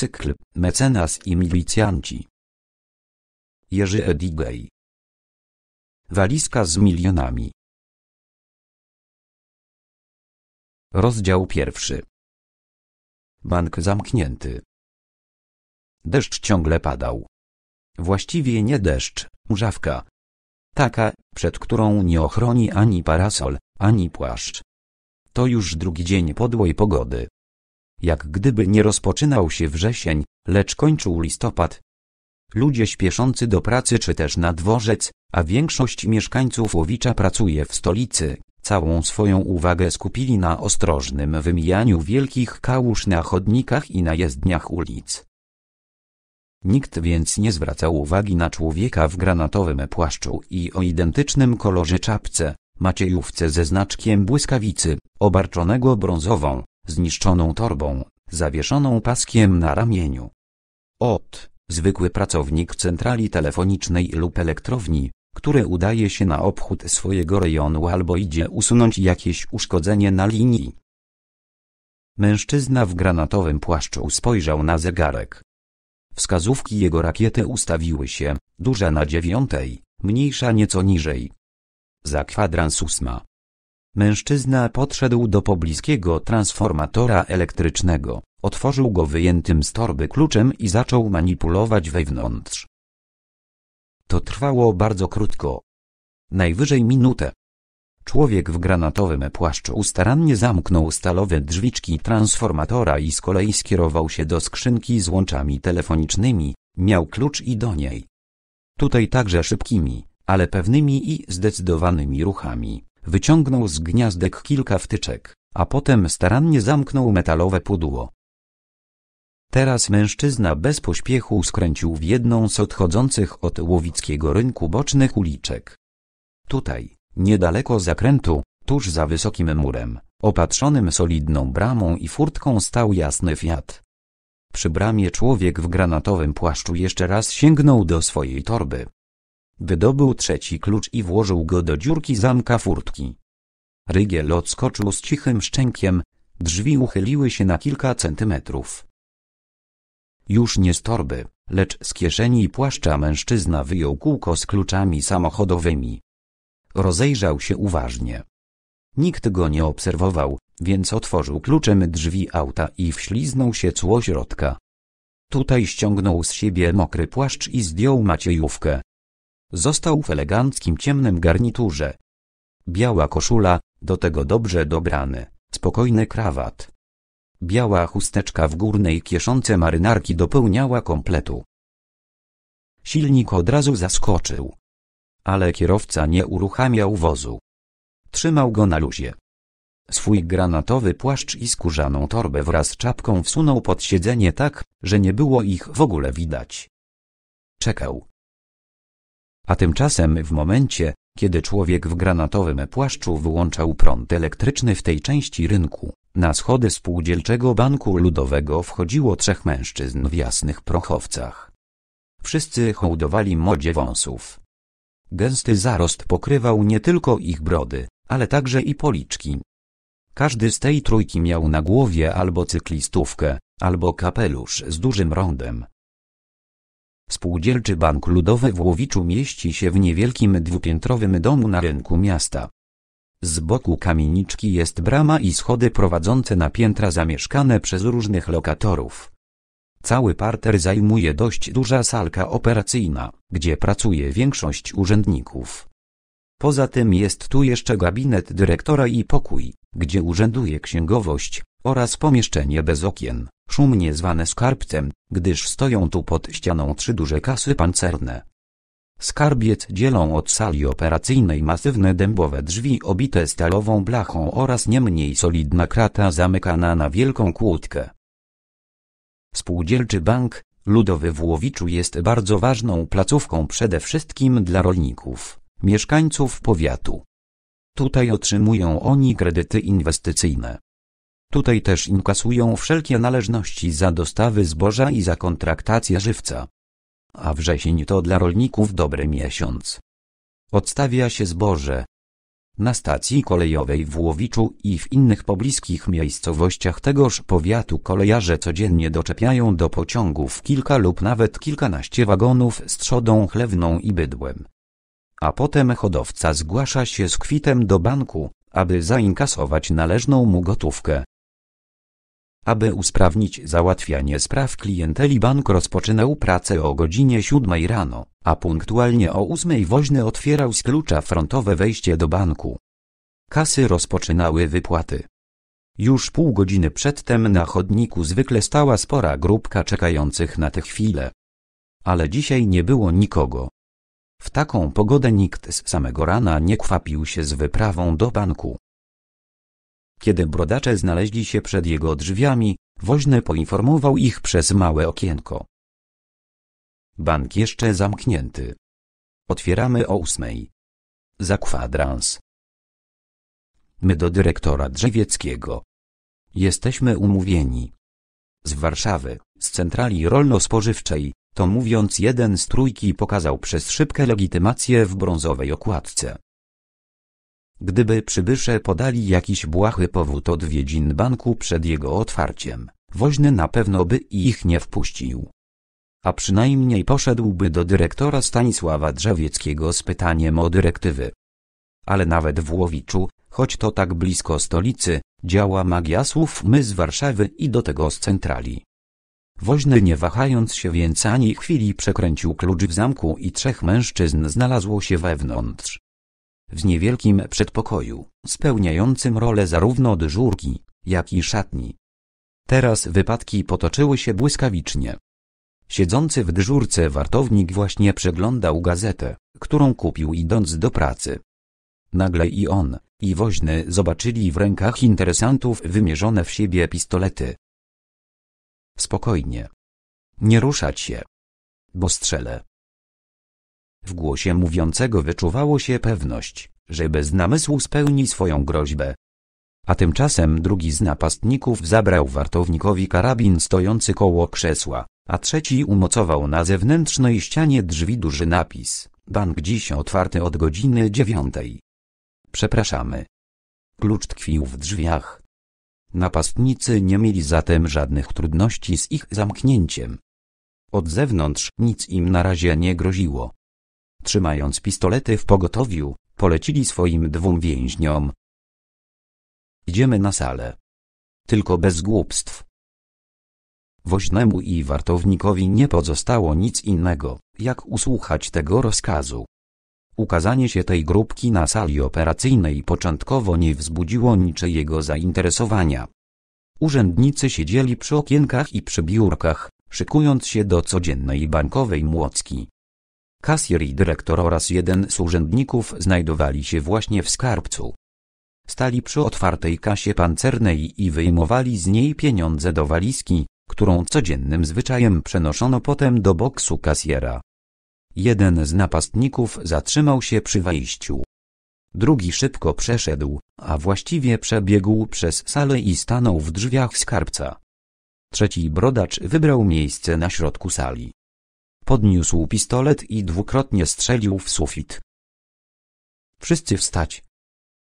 Cykl Mecenas i milicjanci. Jerzy Edigej. Walizka z milionami. Rozdział pierwszy. Bank zamknięty. Deszcz ciągle padał. Właściwie nie deszcz, mrzawka. Taka, przed którą nie ochroni ani parasol, ani płaszcz. To już drugi dzień podłej pogody jak gdyby nie rozpoczynał się wrzesień, lecz kończył listopad. Ludzie śpieszący do pracy czy też na dworzec, a większość mieszkańców Łowicza pracuje w stolicy, całą swoją uwagę skupili na ostrożnym wymijaniu wielkich kałuż na chodnikach i na jezdniach ulic. Nikt więc nie zwracał uwagi na człowieka w granatowym płaszczu i o identycznym kolorze czapce, maciejówce ze znaczkiem błyskawicy, obarczonego brązową, zniszczoną torbą, zawieszoną paskiem na ramieniu. Ot, zwykły pracownik centrali telefonicznej lub elektrowni, który udaje się na obchód swojego rejonu albo idzie usunąć jakieś uszkodzenie na linii. Mężczyzna w granatowym płaszczu spojrzał na zegarek. Wskazówki jego rakiety ustawiły się, duża na dziewiątej, mniejsza nieco niżej. Za kwadrans ósma. Mężczyzna podszedł do pobliskiego transformatora elektrycznego, otworzył go wyjętym z torby kluczem i zaczął manipulować wewnątrz. To trwało bardzo krótko. Najwyżej minutę. Człowiek w granatowym płaszczu starannie zamknął stalowe drzwiczki transformatora i z kolei skierował się do skrzynki z łączami telefonicznymi, miał klucz i do niej. Tutaj także szybkimi, ale pewnymi i zdecydowanymi ruchami Wyciągnął z gniazdek kilka wtyczek, a potem starannie zamknął metalowe pudło. Teraz mężczyzna bez pośpiechu skręcił w jedną z odchodzących od łowickiego rynku bocznych uliczek. Tutaj, niedaleko zakrętu, tuż za wysokim murem, opatrzonym solidną bramą i furtką stał jasny Fiat. Przy bramie człowiek w granatowym płaszczu jeszcze raz sięgnął do swojej torby, Wydobył trzeci klucz i włożył go do dziurki zamka furtki. Rygiel odskoczył z cichym szczękiem, drzwi uchyliły się na kilka centymetrów. Już nie z torby, lecz z kieszeni płaszcza mężczyzna wyjął kółko z kluczami samochodowymi. Rozejrzał się uważnie. Nikt go nie obserwował, więc otworzył kluczem drzwi auta i wśliznął się cło środka. Tutaj ściągnął z siebie mokry płaszcz i zdjął maciejówkę. Został w eleganckim ciemnym garniturze. Biała koszula, do tego dobrze dobrany, spokojny krawat. Biała chusteczka w górnej kieszonce marynarki dopełniała kompletu. Silnik od razu zaskoczył. Ale kierowca nie uruchamiał wozu. Trzymał go na luzie. Swój granatowy płaszcz i skórzaną torbę wraz z czapką wsunął pod siedzenie tak, że nie było ich w ogóle widać. Czekał. A tymczasem w momencie, kiedy człowiek w granatowym płaszczu wyłączał prąd elektryczny w tej części rynku, na schody spółdzielczego banku ludowego wchodziło trzech mężczyzn w jasnych prochowcach. Wszyscy hołdowali modzie wąsów. Gęsty zarost pokrywał nie tylko ich brody, ale także i policzki. Każdy z tej trójki miał na głowie albo cyklistówkę, albo kapelusz z dużym rondem, Spółdzielczy Bank Ludowy w Łowiczu mieści się w niewielkim dwupiętrowym domu na rynku miasta. Z boku kamieniczki jest brama i schody prowadzące na piętra zamieszkane przez różnych lokatorów. Cały parter zajmuje dość duża salka operacyjna, gdzie pracuje większość urzędników. Poza tym jest tu jeszcze gabinet dyrektora i pokój, gdzie urzęduje księgowość, oraz pomieszczenie bez okien, szumnie zwane skarbcem, gdyż stoją tu pod ścianą trzy duże kasy pancerne. Skarbiec dzielą od sali operacyjnej masywne dębowe drzwi obite stalową blachą oraz nie mniej solidna krata zamykana na wielką kłódkę. Spółdzielczy Bank, Ludowy w Łowiczu jest bardzo ważną placówką przede wszystkim dla rolników, mieszkańców powiatu. Tutaj otrzymują oni kredyty inwestycyjne. Tutaj też inkasują wszelkie należności za dostawy zboża i za kontraktację żywca. A wrzesień to dla rolników dobry miesiąc. Odstawia się zboże. Na stacji kolejowej w Łowiczu i w innych pobliskich miejscowościach tegoż powiatu kolejarze codziennie doczepiają do pociągów kilka lub nawet kilkanaście wagonów z trzodą chlewną i bydłem. A potem hodowca zgłasza się z kwitem do banku, aby zainkasować należną mu gotówkę. Aby usprawnić załatwianie spraw klienteli bank rozpoczynał pracę o godzinie 7 rano, a punktualnie o 8 woźny otwierał z klucza frontowe wejście do banku. Kasy rozpoczynały wypłaty. Już pół godziny przedtem na chodniku zwykle stała spora grupka czekających na tę chwilę. Ale dzisiaj nie było nikogo. W taką pogodę nikt z samego rana nie kwapił się z wyprawą do banku. Kiedy brodacze znaleźli się przed jego drzwiami, woźny poinformował ich przez małe okienko. Bank jeszcze zamknięty. Otwieramy o ósmej. Za kwadrans. My do dyrektora Drzewieckiego. Jesteśmy umówieni. Z Warszawy, z centrali rolno-spożywczej, to mówiąc jeden z trójki pokazał przez szybkę legitymację w brązowej okładce. Gdyby przybysze podali jakiś błahy powód odwiedzin banku przed jego otwarciem, woźny na pewno by ich nie wpuścił. A przynajmniej poszedłby do dyrektora Stanisława Drzewieckiego z pytaniem o dyrektywy. Ale nawet w Łowiczu, choć to tak blisko stolicy, działa magia słów my z Warszawy i do tego z centrali. Woźny nie wahając się więc ani chwili przekręcił klucz w zamku i trzech mężczyzn znalazło się wewnątrz w niewielkim przedpokoju, spełniającym rolę zarówno dyżurki, jak i szatni. Teraz wypadki potoczyły się błyskawicznie. Siedzący w dyżurce wartownik właśnie przeglądał gazetę, którą kupił idąc do pracy. Nagle i on, i woźny zobaczyli w rękach interesantów wymierzone w siebie pistolety. Spokojnie. Nie ruszać się. Bo strzelę. W głosie mówiącego wyczuwało się pewność, że bez namysłu spełni swoją groźbę. A tymczasem drugi z napastników zabrał wartownikowi karabin stojący koło krzesła, a trzeci umocował na zewnętrznej ścianie drzwi duży napis – bank dziś otwarty od godziny dziewiątej. Przepraszamy. Klucz tkwił w drzwiach. Napastnicy nie mieli zatem żadnych trudności z ich zamknięciem. Od zewnątrz nic im na razie nie groziło trzymając pistolety w pogotowiu, polecili swoim dwóm więźniom. Idziemy na salę. Tylko bez głupstw. Woźnemu i wartownikowi nie pozostało nic innego, jak usłuchać tego rozkazu. Ukazanie się tej grupki na sali operacyjnej początkowo nie wzbudziło niczyjego zainteresowania. Urzędnicy siedzieli przy okienkach i przy biurkach, szykując się do codziennej bankowej młocki. Kasjer i dyrektor oraz jeden z urzędników znajdowali się właśnie w skarbcu. Stali przy otwartej kasie pancernej i wyjmowali z niej pieniądze do walizki, którą codziennym zwyczajem przenoszono potem do boksu kasjera. Jeden z napastników zatrzymał się przy wejściu. Drugi szybko przeszedł, a właściwie przebiegł przez salę i stanął w drzwiach skarbca. Trzeci brodacz wybrał miejsce na środku sali. Podniósł pistolet i dwukrotnie strzelił w sufit. Wszyscy wstać.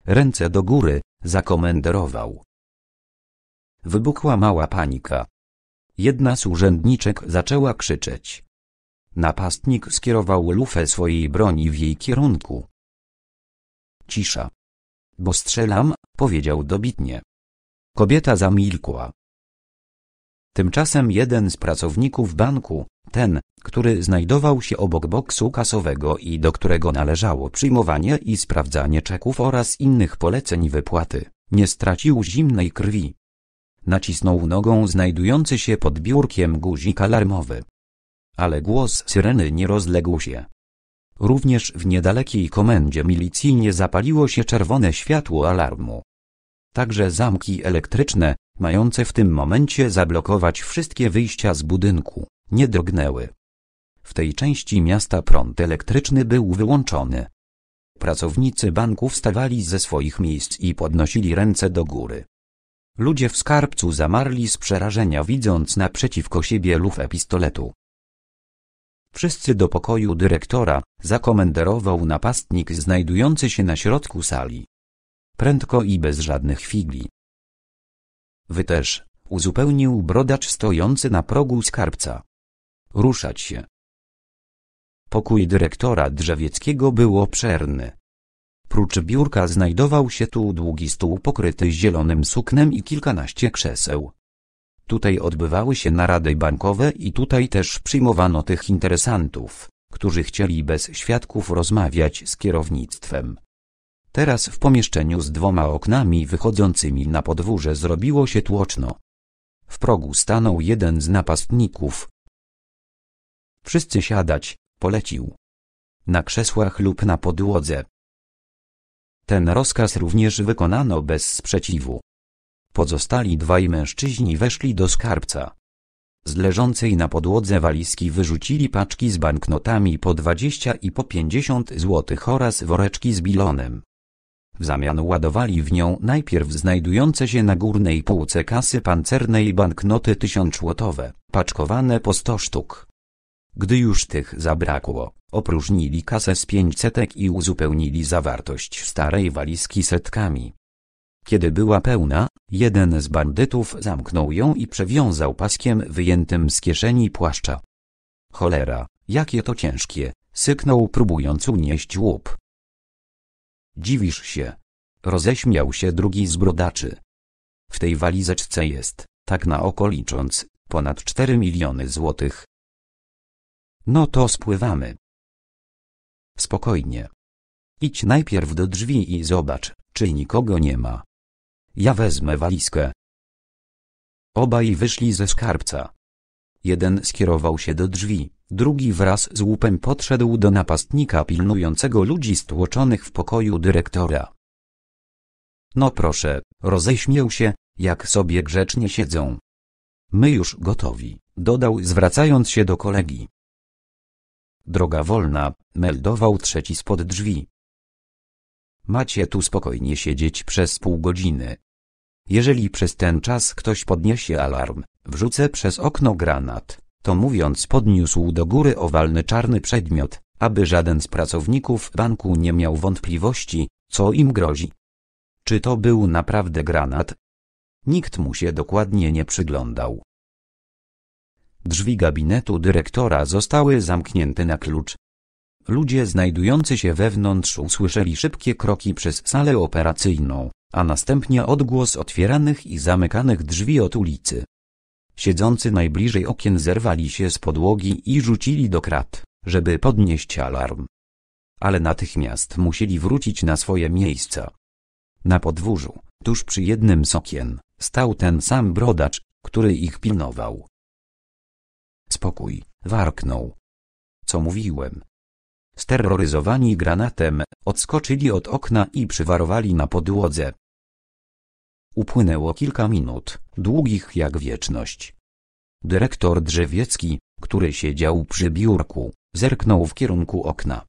Ręce do góry, zakomenderował. Wybuchła mała panika. Jedna z urzędniczek zaczęła krzyczeć. Napastnik skierował lufę swojej broni w jej kierunku. Cisza. Bo strzelam, powiedział dobitnie. Kobieta zamilkła. Tymczasem jeden z pracowników banku, ten, który znajdował się obok boksu kasowego i do którego należało przyjmowanie i sprawdzanie czeków oraz innych poleceń wypłaty, nie stracił zimnej krwi. Nacisnął nogą znajdujący się pod biurkiem guzik alarmowy. Ale głos syreny nie rozległ się. Również w niedalekiej komendzie milicji nie zapaliło się czerwone światło alarmu. Także zamki elektryczne, mające w tym momencie zablokować wszystkie wyjścia z budynku, nie drgnęły. W tej części miasta prąd elektryczny był wyłączony. Pracownicy banku wstawali ze swoich miejsc i podnosili ręce do góry. Ludzie w skarbcu zamarli z przerażenia widząc naprzeciwko siebie lufę pistoletu. Wszyscy do pokoju dyrektora, zakomenderował napastnik znajdujący się na środku sali. Prędko i bez żadnych figli. Wy też, uzupełnił brodacz stojący na progu skarbca ruszać się. Pokój dyrektora Drzewieckiego był obszerny. Prócz biurka znajdował się tu długi stół pokryty zielonym suknem i kilkanaście krzeseł. Tutaj odbywały się narady bankowe i tutaj też przyjmowano tych interesantów, którzy chcieli bez świadków rozmawiać z kierownictwem. Teraz w pomieszczeniu z dwoma oknami wychodzącymi na podwórze zrobiło się tłoczno. W progu stanął jeden z napastników, Wszyscy siadać, polecił. Na krzesłach lub na podłodze. Ten rozkaz również wykonano bez sprzeciwu. Pozostali dwaj mężczyźni weszli do skarbca. Z leżącej na podłodze walizki wyrzucili paczki z banknotami po 20 i po 50 złotych oraz woreczki z bilonem. W zamian ładowali w nią najpierw znajdujące się na górnej półce kasy pancernej banknoty tysiąc złotowe, paczkowane po 100 sztuk. Gdy już tych zabrakło, opróżnili kasę z pięćsetek i uzupełnili zawartość starej walizki setkami. Kiedy była pełna, jeden z bandytów zamknął ją i przewiązał paskiem wyjętym z kieszeni płaszcza. Cholera, jakie to ciężkie, syknął próbując unieść łup. Dziwisz się. Roześmiał się drugi z brodaczy. W tej walizeczce jest, tak na oko licząc, ponad cztery miliony złotych. No to spływamy. Spokojnie. Idź najpierw do drzwi i zobacz, czy nikogo nie ma. Ja wezmę walizkę. Obaj wyszli ze skarbca. Jeden skierował się do drzwi, drugi wraz z łupem podszedł do napastnika pilnującego ludzi stłoczonych w pokoju dyrektora. No proszę, roześmiał się, jak sobie grzecznie siedzą. My już gotowi, dodał zwracając się do kolegi. Droga wolna, meldował trzeci spod drzwi. Macie tu spokojnie siedzieć przez pół godziny. Jeżeli przez ten czas ktoś podniesie alarm, wrzucę przez okno granat. To mówiąc podniósł do góry owalny czarny przedmiot, aby żaden z pracowników banku nie miał wątpliwości, co im grozi. Czy to był naprawdę granat? Nikt mu się dokładnie nie przyglądał. Drzwi gabinetu dyrektora zostały zamknięte na klucz. Ludzie znajdujący się wewnątrz usłyszeli szybkie kroki przez salę operacyjną, a następnie odgłos otwieranych i zamykanych drzwi od ulicy. Siedzący najbliżej okien zerwali się z podłogi i rzucili do krat, żeby podnieść alarm. Ale natychmiast musieli wrócić na swoje miejsca. Na podwórzu, tuż przy jednym z okien, stał ten sam brodacz, który ich pilnował. Spokój, warknął. Co mówiłem? Sterroryzowani granatem, odskoczyli od okna i przywarowali na podłodze. Upłynęło kilka minut, długich jak wieczność. Dyrektor Drzewiecki, który siedział przy biurku, zerknął w kierunku okna.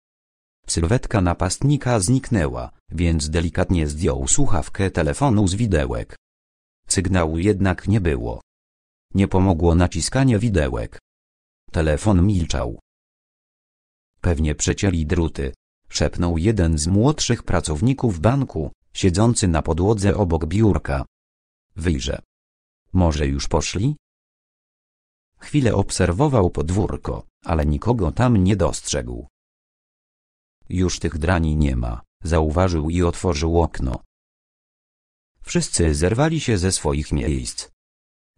Sylwetka napastnika zniknęła, więc delikatnie zdjął słuchawkę telefonu z widełek. Sygnału jednak nie było. Nie pomogło naciskanie widełek. Telefon milczał. Pewnie przecięli druty, szepnął jeden z młodszych pracowników banku, siedzący na podłodze obok biurka. Wyjrzę. Może już poszli? Chwilę obserwował podwórko, ale nikogo tam nie dostrzegł. Już tych drani nie ma, zauważył i otworzył okno. Wszyscy zerwali się ze swoich miejsc.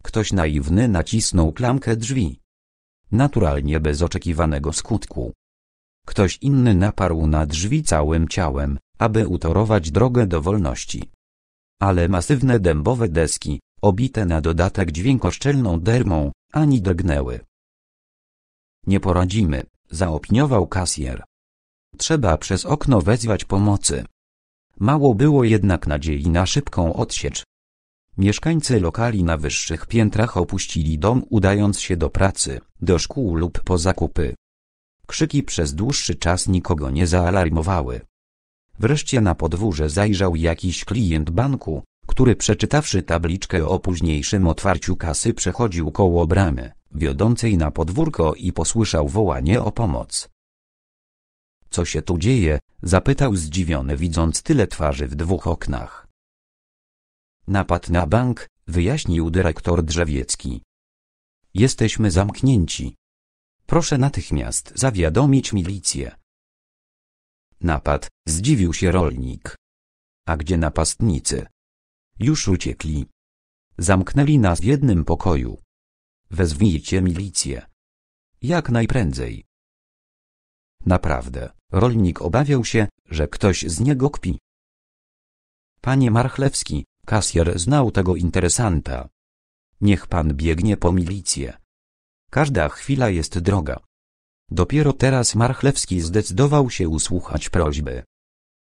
Ktoś naiwny nacisnął klamkę drzwi naturalnie bez oczekiwanego skutku. Ktoś inny naparł na drzwi całym ciałem, aby utorować drogę do wolności. Ale masywne dębowe deski, obite na dodatek dźwiękoszczelną dermą, ani drgnęły. Nie poradzimy, zaopiniował kasjer. Trzeba przez okno wezwać pomocy. Mało było jednak nadziei na szybką odsiecz, Mieszkańcy lokali na wyższych piętrach opuścili dom udając się do pracy, do szkół lub po zakupy. Krzyki przez dłuższy czas nikogo nie zaalarmowały. Wreszcie na podwórze zajrzał jakiś klient banku, który przeczytawszy tabliczkę o późniejszym otwarciu kasy przechodził koło bramy, wiodącej na podwórko i posłyszał wołanie o pomoc. Co się tu dzieje? zapytał zdziwiony widząc tyle twarzy w dwóch oknach. Napad na bank, wyjaśnił dyrektor Drzewiecki. Jesteśmy zamknięci. Proszę natychmiast zawiadomić milicję. Napad, zdziwił się rolnik. A gdzie napastnicy? Już uciekli. Zamknęli nas w jednym pokoju. Wezwijcie milicję. Jak najprędzej. Naprawdę, rolnik obawiał się, że ktoś z niego kpi. Panie Marchlewski, Kasjer znał tego interesanta. Niech pan biegnie po milicję. Każda chwila jest droga. Dopiero teraz Marchlewski zdecydował się usłuchać prośby.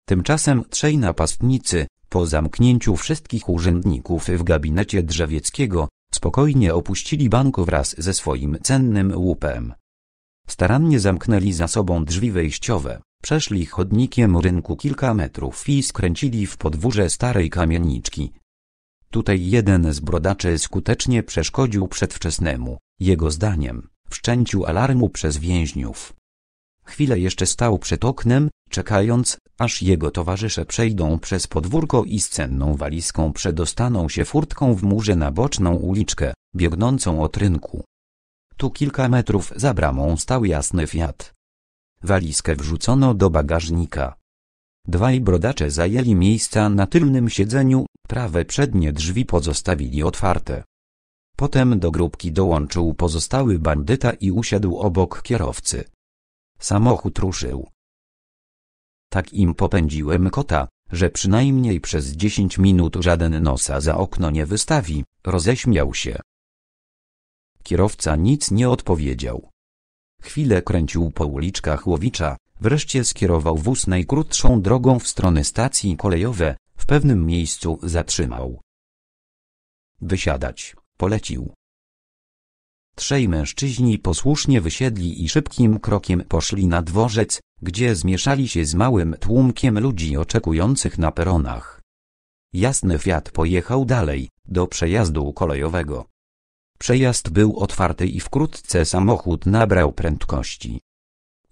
Tymczasem trzej napastnicy, po zamknięciu wszystkich urzędników w gabinecie Drzewieckiego, spokojnie opuścili bank wraz ze swoim cennym łupem. Starannie zamknęli za sobą drzwi wejściowe. Przeszli chodnikiem rynku kilka metrów i skręcili w podwórze starej kamieniczki. Tutaj jeden z brodaczy skutecznie przeszkodził przedwczesnemu, jego zdaniem, wszczęciu alarmu przez więźniów. Chwilę jeszcze stał przed oknem, czekając, aż jego towarzysze przejdą przez podwórko i z cenną walizką przedostaną się furtką w murze na boczną uliczkę, biegnącą od rynku. Tu kilka metrów za bramą stał jasny Fiat. Walizkę wrzucono do bagażnika. Dwaj brodacze zajęli miejsca na tylnym siedzeniu, prawe przednie drzwi pozostawili otwarte. Potem do grupki dołączył pozostały bandyta i usiadł obok kierowcy. Samochód ruszył. Tak im popędziłem kota, że przynajmniej przez dziesięć minut żaden nosa za okno nie wystawi, roześmiał się. Kierowca nic nie odpowiedział. Chwilę kręcił po uliczkach Łowicza, wreszcie skierował wóz najkrótszą drogą w stronę stacji kolejowe, w pewnym miejscu zatrzymał. Wysiadać, polecił. Trzej mężczyźni posłusznie wysiedli i szybkim krokiem poszli na dworzec, gdzie zmieszali się z małym tłumkiem ludzi oczekujących na peronach. Jasny Fiat pojechał dalej, do przejazdu kolejowego. Przejazd był otwarty i wkrótce samochód nabrał prędkości.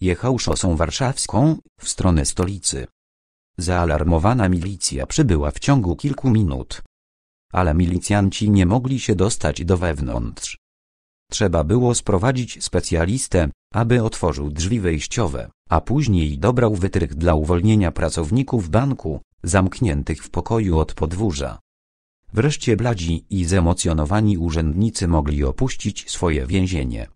Jechał szosą warszawską, w stronę stolicy. Zaalarmowana milicja przybyła w ciągu kilku minut. Ale milicjanci nie mogli się dostać do wewnątrz. Trzeba było sprowadzić specjalistę, aby otworzył drzwi wejściowe, a później dobrał wytrych dla uwolnienia pracowników banku, zamkniętych w pokoju od podwórza. Wreszcie bladzi i zemocjonowani urzędnicy mogli opuścić swoje więzienie.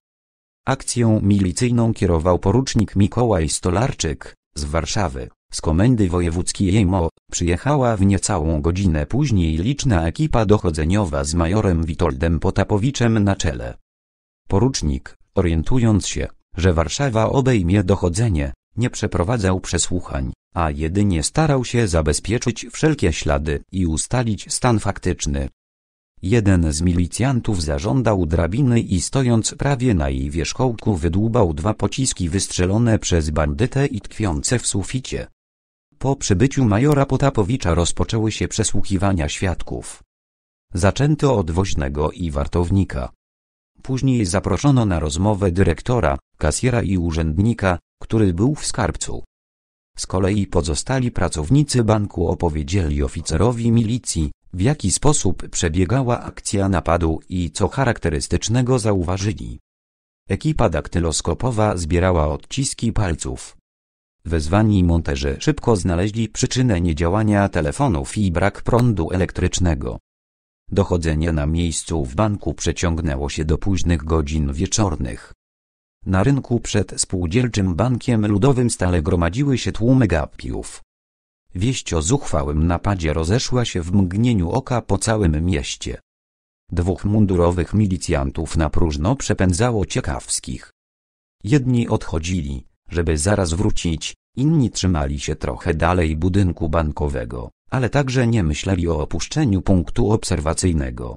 Akcją milicyjną kierował porucznik Mikołaj Stolarczyk z Warszawy, z komendy wojewódzkiej Mo Przyjechała w niecałą godzinę później liczna ekipa dochodzeniowa z majorem Witoldem Potapowiczem na czele. Porucznik, orientując się, że Warszawa obejmie dochodzenie, nie przeprowadzał przesłuchań, a jedynie starał się zabezpieczyć wszelkie ślady i ustalić stan faktyczny. Jeden z milicjantów zażądał drabiny i stojąc prawie na jej wierzchołku wydłubał dwa pociski wystrzelone przez bandytę i tkwiące w suficie. Po przybyciu majora Potapowicza rozpoczęły się przesłuchiwania świadków. Zaczęto od woźnego i wartownika. Później zaproszono na rozmowę dyrektora, kasjera i urzędnika, który był w skarbcu. Z kolei pozostali pracownicy banku opowiedzieli oficerowi milicji, w jaki sposób przebiegała akcja napadu i co charakterystycznego zauważyli. Ekipa daktyloskopowa zbierała odciski palców. Wezwani monterzy szybko znaleźli przyczynę niedziałania telefonów i brak prądu elektrycznego. Dochodzenie na miejscu w banku przeciągnęło się do późnych godzin wieczornych. Na rynku przed Spółdzielczym Bankiem Ludowym stale gromadziły się tłumy gapiów. Wieść o zuchwałym napadzie rozeszła się w mgnieniu oka po całym mieście. Dwóch mundurowych milicjantów na próżno przepędzało ciekawskich. Jedni odchodzili, żeby zaraz wrócić, inni trzymali się trochę dalej budynku bankowego, ale także nie myśleli o opuszczeniu punktu obserwacyjnego.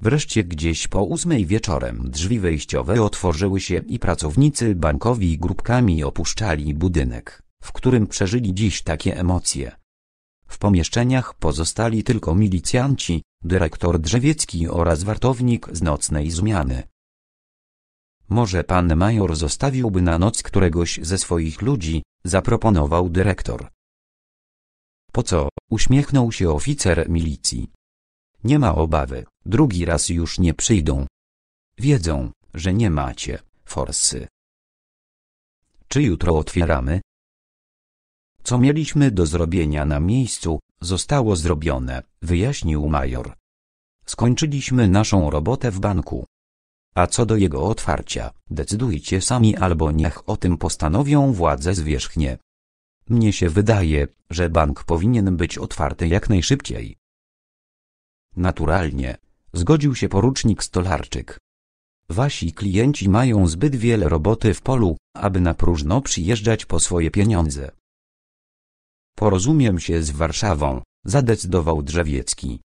Wreszcie gdzieś po ósmej wieczorem drzwi wejściowe otworzyły się i pracownicy bankowi grupkami opuszczali budynek, w którym przeżyli dziś takie emocje. W pomieszczeniach pozostali tylko milicjanci, dyrektor Drzewiecki oraz wartownik z nocnej zmiany. Może pan major zostawiłby na noc któregoś ze swoich ludzi, zaproponował dyrektor. Po co? uśmiechnął się oficer milicji. Nie ma obawy, drugi raz już nie przyjdą. Wiedzą, że nie macie forsy. Czy jutro otwieramy? Co mieliśmy do zrobienia na miejscu, zostało zrobione, wyjaśnił major. Skończyliśmy naszą robotę w banku. A co do jego otwarcia, decydujcie sami albo niech o tym postanowią władze zwierzchnie. Mnie się wydaje, że bank powinien być otwarty jak najszybciej. Naturalnie, Zgodził się porucznik Stolarczyk. Wasi klienci mają zbyt wiele roboty w polu, aby na próżno przyjeżdżać po swoje pieniądze. Porozumiem się z Warszawą, zadecydował Drzewiecki.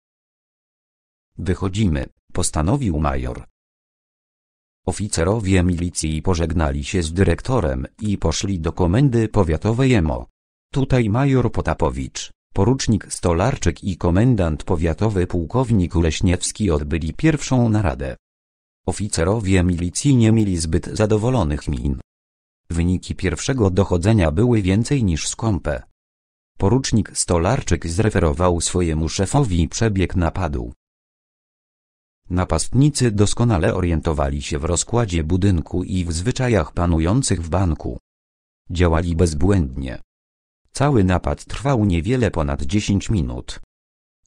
Wychodzimy, postanowił major. Oficerowie milicji pożegnali się z dyrektorem i poszli do komendy powiatowej EMO. Tutaj major Potapowicz, Porucznik Stolarczyk i komendant powiatowy pułkownik Leśniewski odbyli pierwszą naradę. Oficerowie milicji nie mieli zbyt zadowolonych min. Wyniki pierwszego dochodzenia były więcej niż skąpe. Porucznik Stolarczyk zreferował swojemu szefowi przebieg napadu. Napastnicy doskonale orientowali się w rozkładzie budynku i w zwyczajach panujących w banku. Działali bezbłędnie. Cały napad trwał niewiele ponad 10 minut.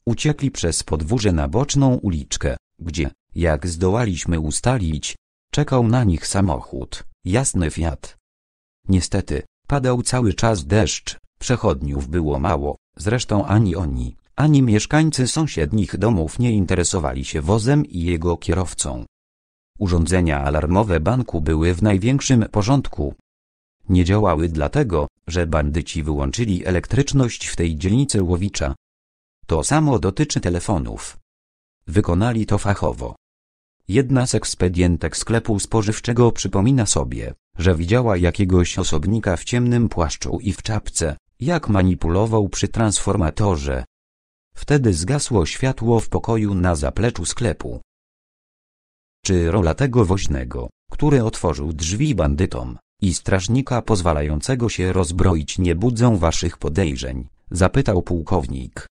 Uciekli przez podwórze na boczną uliczkę, gdzie, jak zdołaliśmy ustalić, czekał na nich samochód, jasny Fiat. Niestety, padał cały czas deszcz, przechodniów było mało, zresztą ani oni, ani mieszkańcy sąsiednich domów nie interesowali się wozem i jego kierowcą. Urządzenia alarmowe banku były w największym porządku, nie działały dlatego, że bandyci wyłączyli elektryczność w tej dzielnicy Łowicza. To samo dotyczy telefonów. Wykonali to fachowo. Jedna z ekspedientek sklepu spożywczego przypomina sobie, że widziała jakiegoś osobnika w ciemnym płaszczu i w czapce, jak manipulował przy transformatorze. Wtedy zgasło światło w pokoju na zapleczu sklepu. Czy rola tego woźnego, który otworzył drzwi bandytom, i strażnika pozwalającego się rozbroić nie budzą waszych podejrzeń? zapytał pułkownik.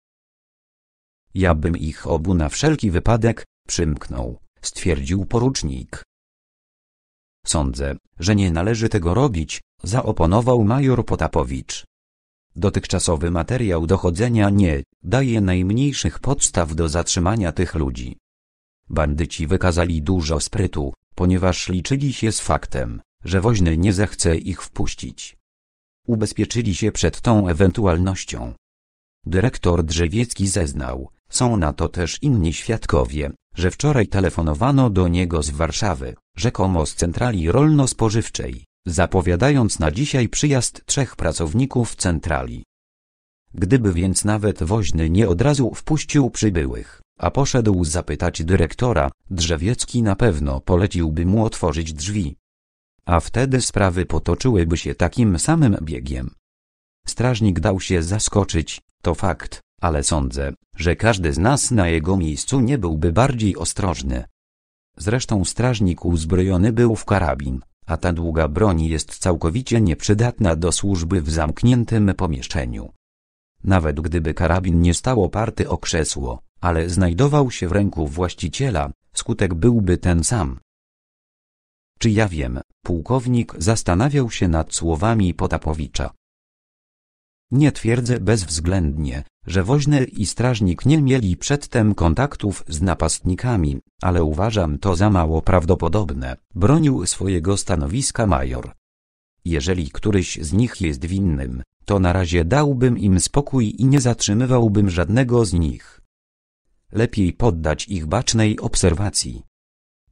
Ja bym ich obu na wszelki wypadek przymknął, stwierdził porucznik. Sądzę, że nie należy tego robić, zaoponował major Potapowicz. Dotychczasowy materiał dochodzenia nie daje najmniejszych podstaw do zatrzymania tych ludzi. Bandyci wykazali dużo sprytu, ponieważ liczyli się z faktem, że woźny nie zechce ich wpuścić. Ubezpieczyli się przed tą ewentualnością. Dyrektor Drzewiecki zeznał, są na to też inni świadkowie, że wczoraj telefonowano do niego z Warszawy, rzekomo z centrali rolno-spożywczej, zapowiadając na dzisiaj przyjazd trzech pracowników centrali. Gdyby więc nawet woźny nie od razu wpuścił przybyłych, a poszedł zapytać dyrektora, Drzewiecki na pewno poleciłby mu otworzyć drzwi a wtedy sprawy potoczyłyby się takim samym biegiem. Strażnik dał się zaskoczyć, to fakt, ale sądzę, że każdy z nas na jego miejscu nie byłby bardziej ostrożny. Zresztą strażnik uzbrojony był w karabin, a ta długa broń jest całkowicie nieprzydatna do służby w zamkniętym pomieszczeniu. Nawet gdyby karabin nie stał oparty o krzesło, ale znajdował się w ręku właściciela, skutek byłby ten sam. Czy ja wiem, Pułkownik zastanawiał się nad słowami Potapowicza. Nie twierdzę bezwzględnie, że woźny i strażnik nie mieli przedtem kontaktów z napastnikami, ale uważam to za mało prawdopodobne, bronił swojego stanowiska major. Jeżeli któryś z nich jest winnym, to na razie dałbym im spokój i nie zatrzymywałbym żadnego z nich. Lepiej poddać ich bacznej obserwacji.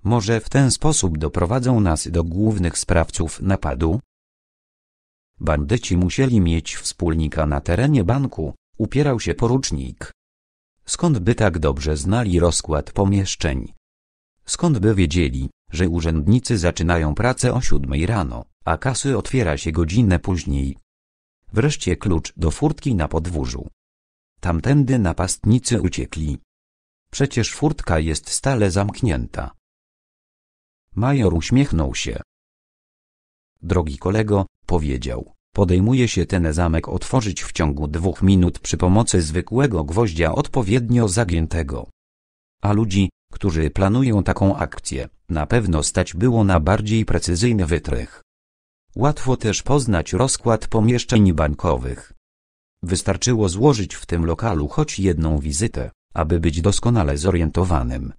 Może w ten sposób doprowadzą nas do głównych sprawców napadu? Bandyci musieli mieć wspólnika na terenie banku, upierał się porucznik. Skąd by tak dobrze znali rozkład pomieszczeń? Skąd by wiedzieli, że urzędnicy zaczynają pracę o siódmej rano, a kasy otwiera się godzinę później? Wreszcie klucz do furtki na podwórzu. Tamtędy napastnicy uciekli. Przecież furtka jest stale zamknięta. Major uśmiechnął się. Drogi kolego, powiedział, podejmuje się ten zamek otworzyć w ciągu dwóch minut przy pomocy zwykłego gwoździa odpowiednio zagiętego. A ludzi, którzy planują taką akcję, na pewno stać było na bardziej precyzyjny wytrych. Łatwo też poznać rozkład pomieszczeń bankowych. Wystarczyło złożyć w tym lokalu choć jedną wizytę, aby być doskonale zorientowanym.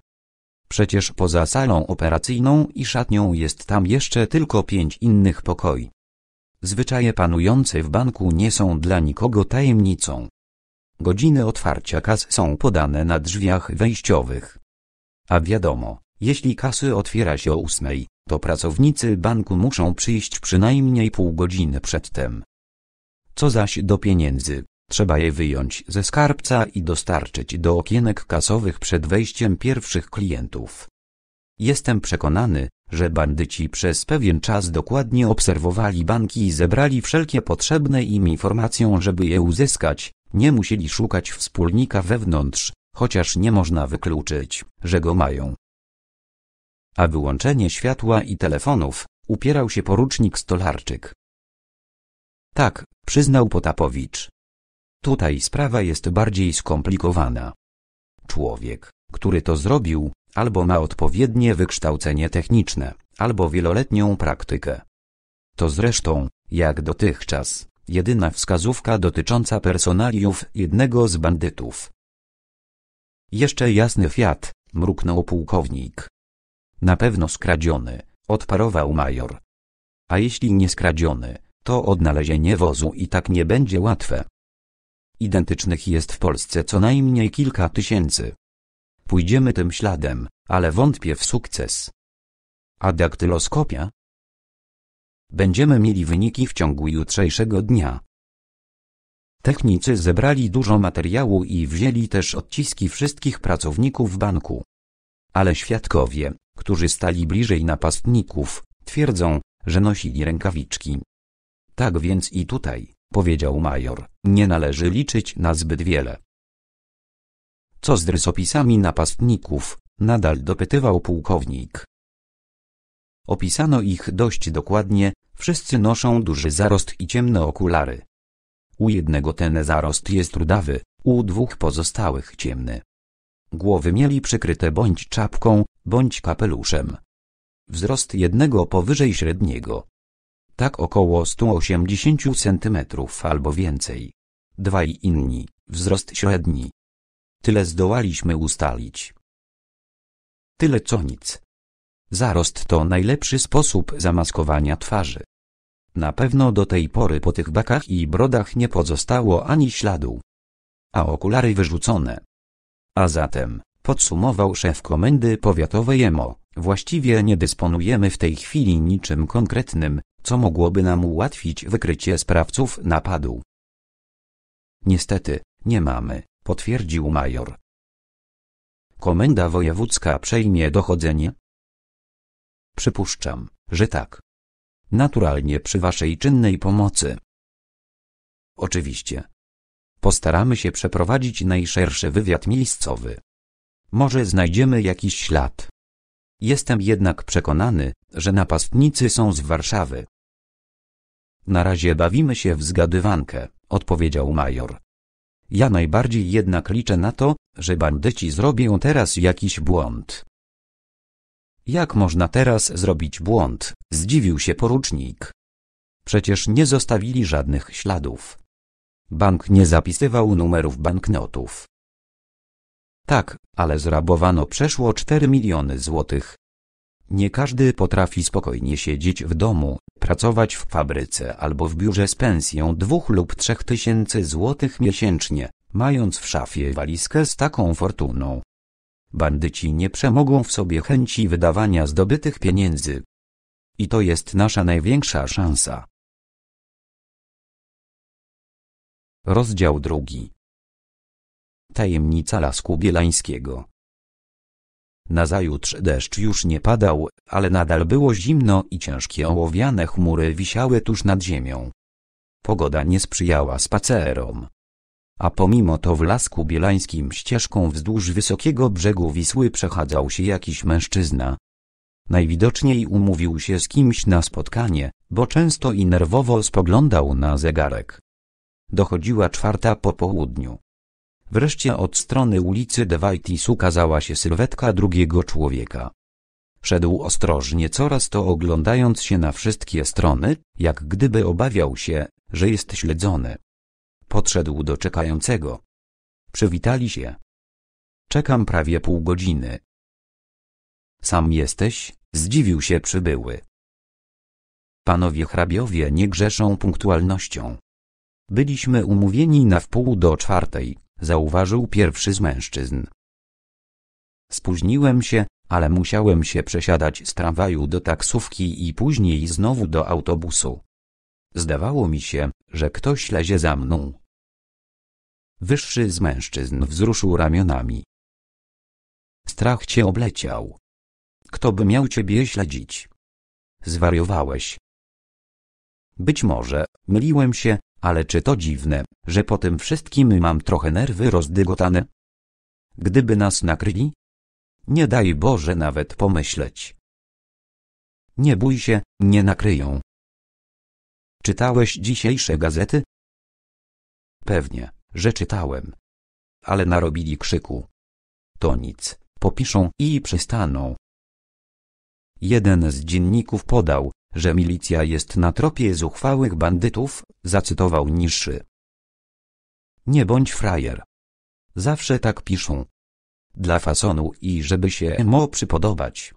Przecież poza salą operacyjną i szatnią jest tam jeszcze tylko pięć innych pokoi. Zwyczaje panujące w banku nie są dla nikogo tajemnicą. Godziny otwarcia kas są podane na drzwiach wejściowych. A wiadomo, jeśli kasy otwiera się o ósmej, to pracownicy banku muszą przyjść przynajmniej pół godziny przedtem. Co zaś do pieniędzy, Trzeba je wyjąć ze skarbca i dostarczyć do okienek kasowych przed wejściem pierwszych klientów. Jestem przekonany, że bandyci przez pewien czas dokładnie obserwowali banki i zebrali wszelkie potrzebne im informacje, żeby je uzyskać, nie musieli szukać wspólnika wewnątrz, chociaż nie można wykluczyć, że go mają. A wyłączenie światła i telefonów, upierał się porucznik Stolarczyk. Tak, przyznał Potapowicz. Tutaj sprawa jest bardziej skomplikowana. Człowiek, który to zrobił, albo ma odpowiednie wykształcenie techniczne, albo wieloletnią praktykę. To zresztą, jak dotychczas, jedyna wskazówka dotycząca personaliów jednego z bandytów. Jeszcze jasny Fiat, mruknął pułkownik. Na pewno skradziony, odparował major. A jeśli nie skradziony, to odnalezienie wozu i tak nie będzie łatwe. Identycznych jest w Polsce co najmniej kilka tysięcy. Pójdziemy tym śladem, ale wątpię w sukces. A daktyloskopia? Będziemy mieli wyniki w ciągu jutrzejszego dnia. Technicy zebrali dużo materiału i wzięli też odciski wszystkich pracowników banku. Ale świadkowie, którzy stali bliżej napastników, twierdzą, że nosili rękawiczki. Tak więc i tutaj powiedział major, nie należy liczyć na zbyt wiele. Co z rysopisami napastników, nadal dopytywał pułkownik. Opisano ich dość dokładnie, wszyscy noszą duży zarost i ciemne okulary. U jednego ten zarost jest rudawy, u dwóch pozostałych ciemny. Głowy mieli przykryte bądź czapką, bądź kapeluszem. Wzrost jednego powyżej średniego, tak około 180 cm albo więcej. Dwaj inni, wzrost średni. Tyle zdołaliśmy ustalić. Tyle co nic. Zarost to najlepszy sposób zamaskowania twarzy. Na pewno do tej pory po tych bakach i brodach nie pozostało ani śladu. A okulary wyrzucone. A zatem, podsumował szef komendy powiatowej EMO, właściwie nie dysponujemy w tej chwili niczym konkretnym, co mogłoby nam ułatwić wykrycie sprawców napadu. Niestety, nie mamy, potwierdził major. Komenda wojewódzka przejmie dochodzenie? Przypuszczam, że tak. Naturalnie przy waszej czynnej pomocy. Oczywiście. Postaramy się przeprowadzić najszerszy wywiad miejscowy. Może znajdziemy jakiś ślad. Jestem jednak przekonany, że napastnicy są z Warszawy. Na razie bawimy się w zgadywankę, odpowiedział major. Ja najbardziej jednak liczę na to, że bandyci zrobią teraz jakiś błąd. Jak można teraz zrobić błąd? Zdziwił się porucznik. Przecież nie zostawili żadnych śladów. Bank nie zapisywał numerów banknotów. Tak, ale zrabowano przeszło 4 miliony złotych, nie każdy potrafi spokojnie siedzieć w domu, pracować w fabryce albo w biurze z pensją dwóch lub trzech tysięcy złotych miesięcznie, mając w szafie walizkę z taką fortuną. Bandyci nie przemogą w sobie chęci wydawania zdobytych pieniędzy. I to jest nasza największa szansa. Rozdział drugi. Tajemnica Lasku Bielańskiego Nazajutrz deszcz już nie padał, ale nadal było zimno i ciężkie ołowiane chmury wisiały tuż nad ziemią. Pogoda nie sprzyjała spacerom. A pomimo to w lasku bielańskim ścieżką wzdłuż wysokiego brzegu Wisły przechadzał się jakiś mężczyzna. Najwidoczniej umówił się z kimś na spotkanie, bo często i nerwowo spoglądał na zegarek. Dochodziła czwarta po południu. Wreszcie od strony ulicy Dewajtis ukazała się sylwetka drugiego człowieka. Szedł ostrożnie coraz to oglądając się na wszystkie strony, jak gdyby obawiał się, że jest śledzony. Podszedł do czekającego. Przywitali się. Czekam prawie pół godziny. Sam jesteś? Zdziwił się przybyły. Panowie hrabiowie nie grzeszą punktualnością. Byliśmy umówieni na wpół do czwartej, zauważył pierwszy z mężczyzn. Spóźniłem się, ale musiałem się przesiadać z tramwaju do taksówki i później znowu do autobusu. Zdawało mi się, że ktoś lezie za mną. Wyższy z mężczyzn wzruszył ramionami. Strach cię obleciał. Kto by miał ciebie śledzić? Zwariowałeś. Być może, myliłem się, ale czy to dziwne, że po tym wszystkim mam trochę nerwy rozdygotane? Gdyby nas nakryli? Nie daj Boże nawet pomyśleć. Nie bój się, nie nakryją. Czytałeś dzisiejsze gazety? Pewnie, że czytałem. Ale narobili krzyku. To nic, popiszą i przestaną. Jeden z dzienników podał, że milicja jest na tropie zuchwałych bandytów, zacytował niższy. Nie bądź frajer. Zawsze tak piszą. Dla fasonu i żeby się mo przypodobać.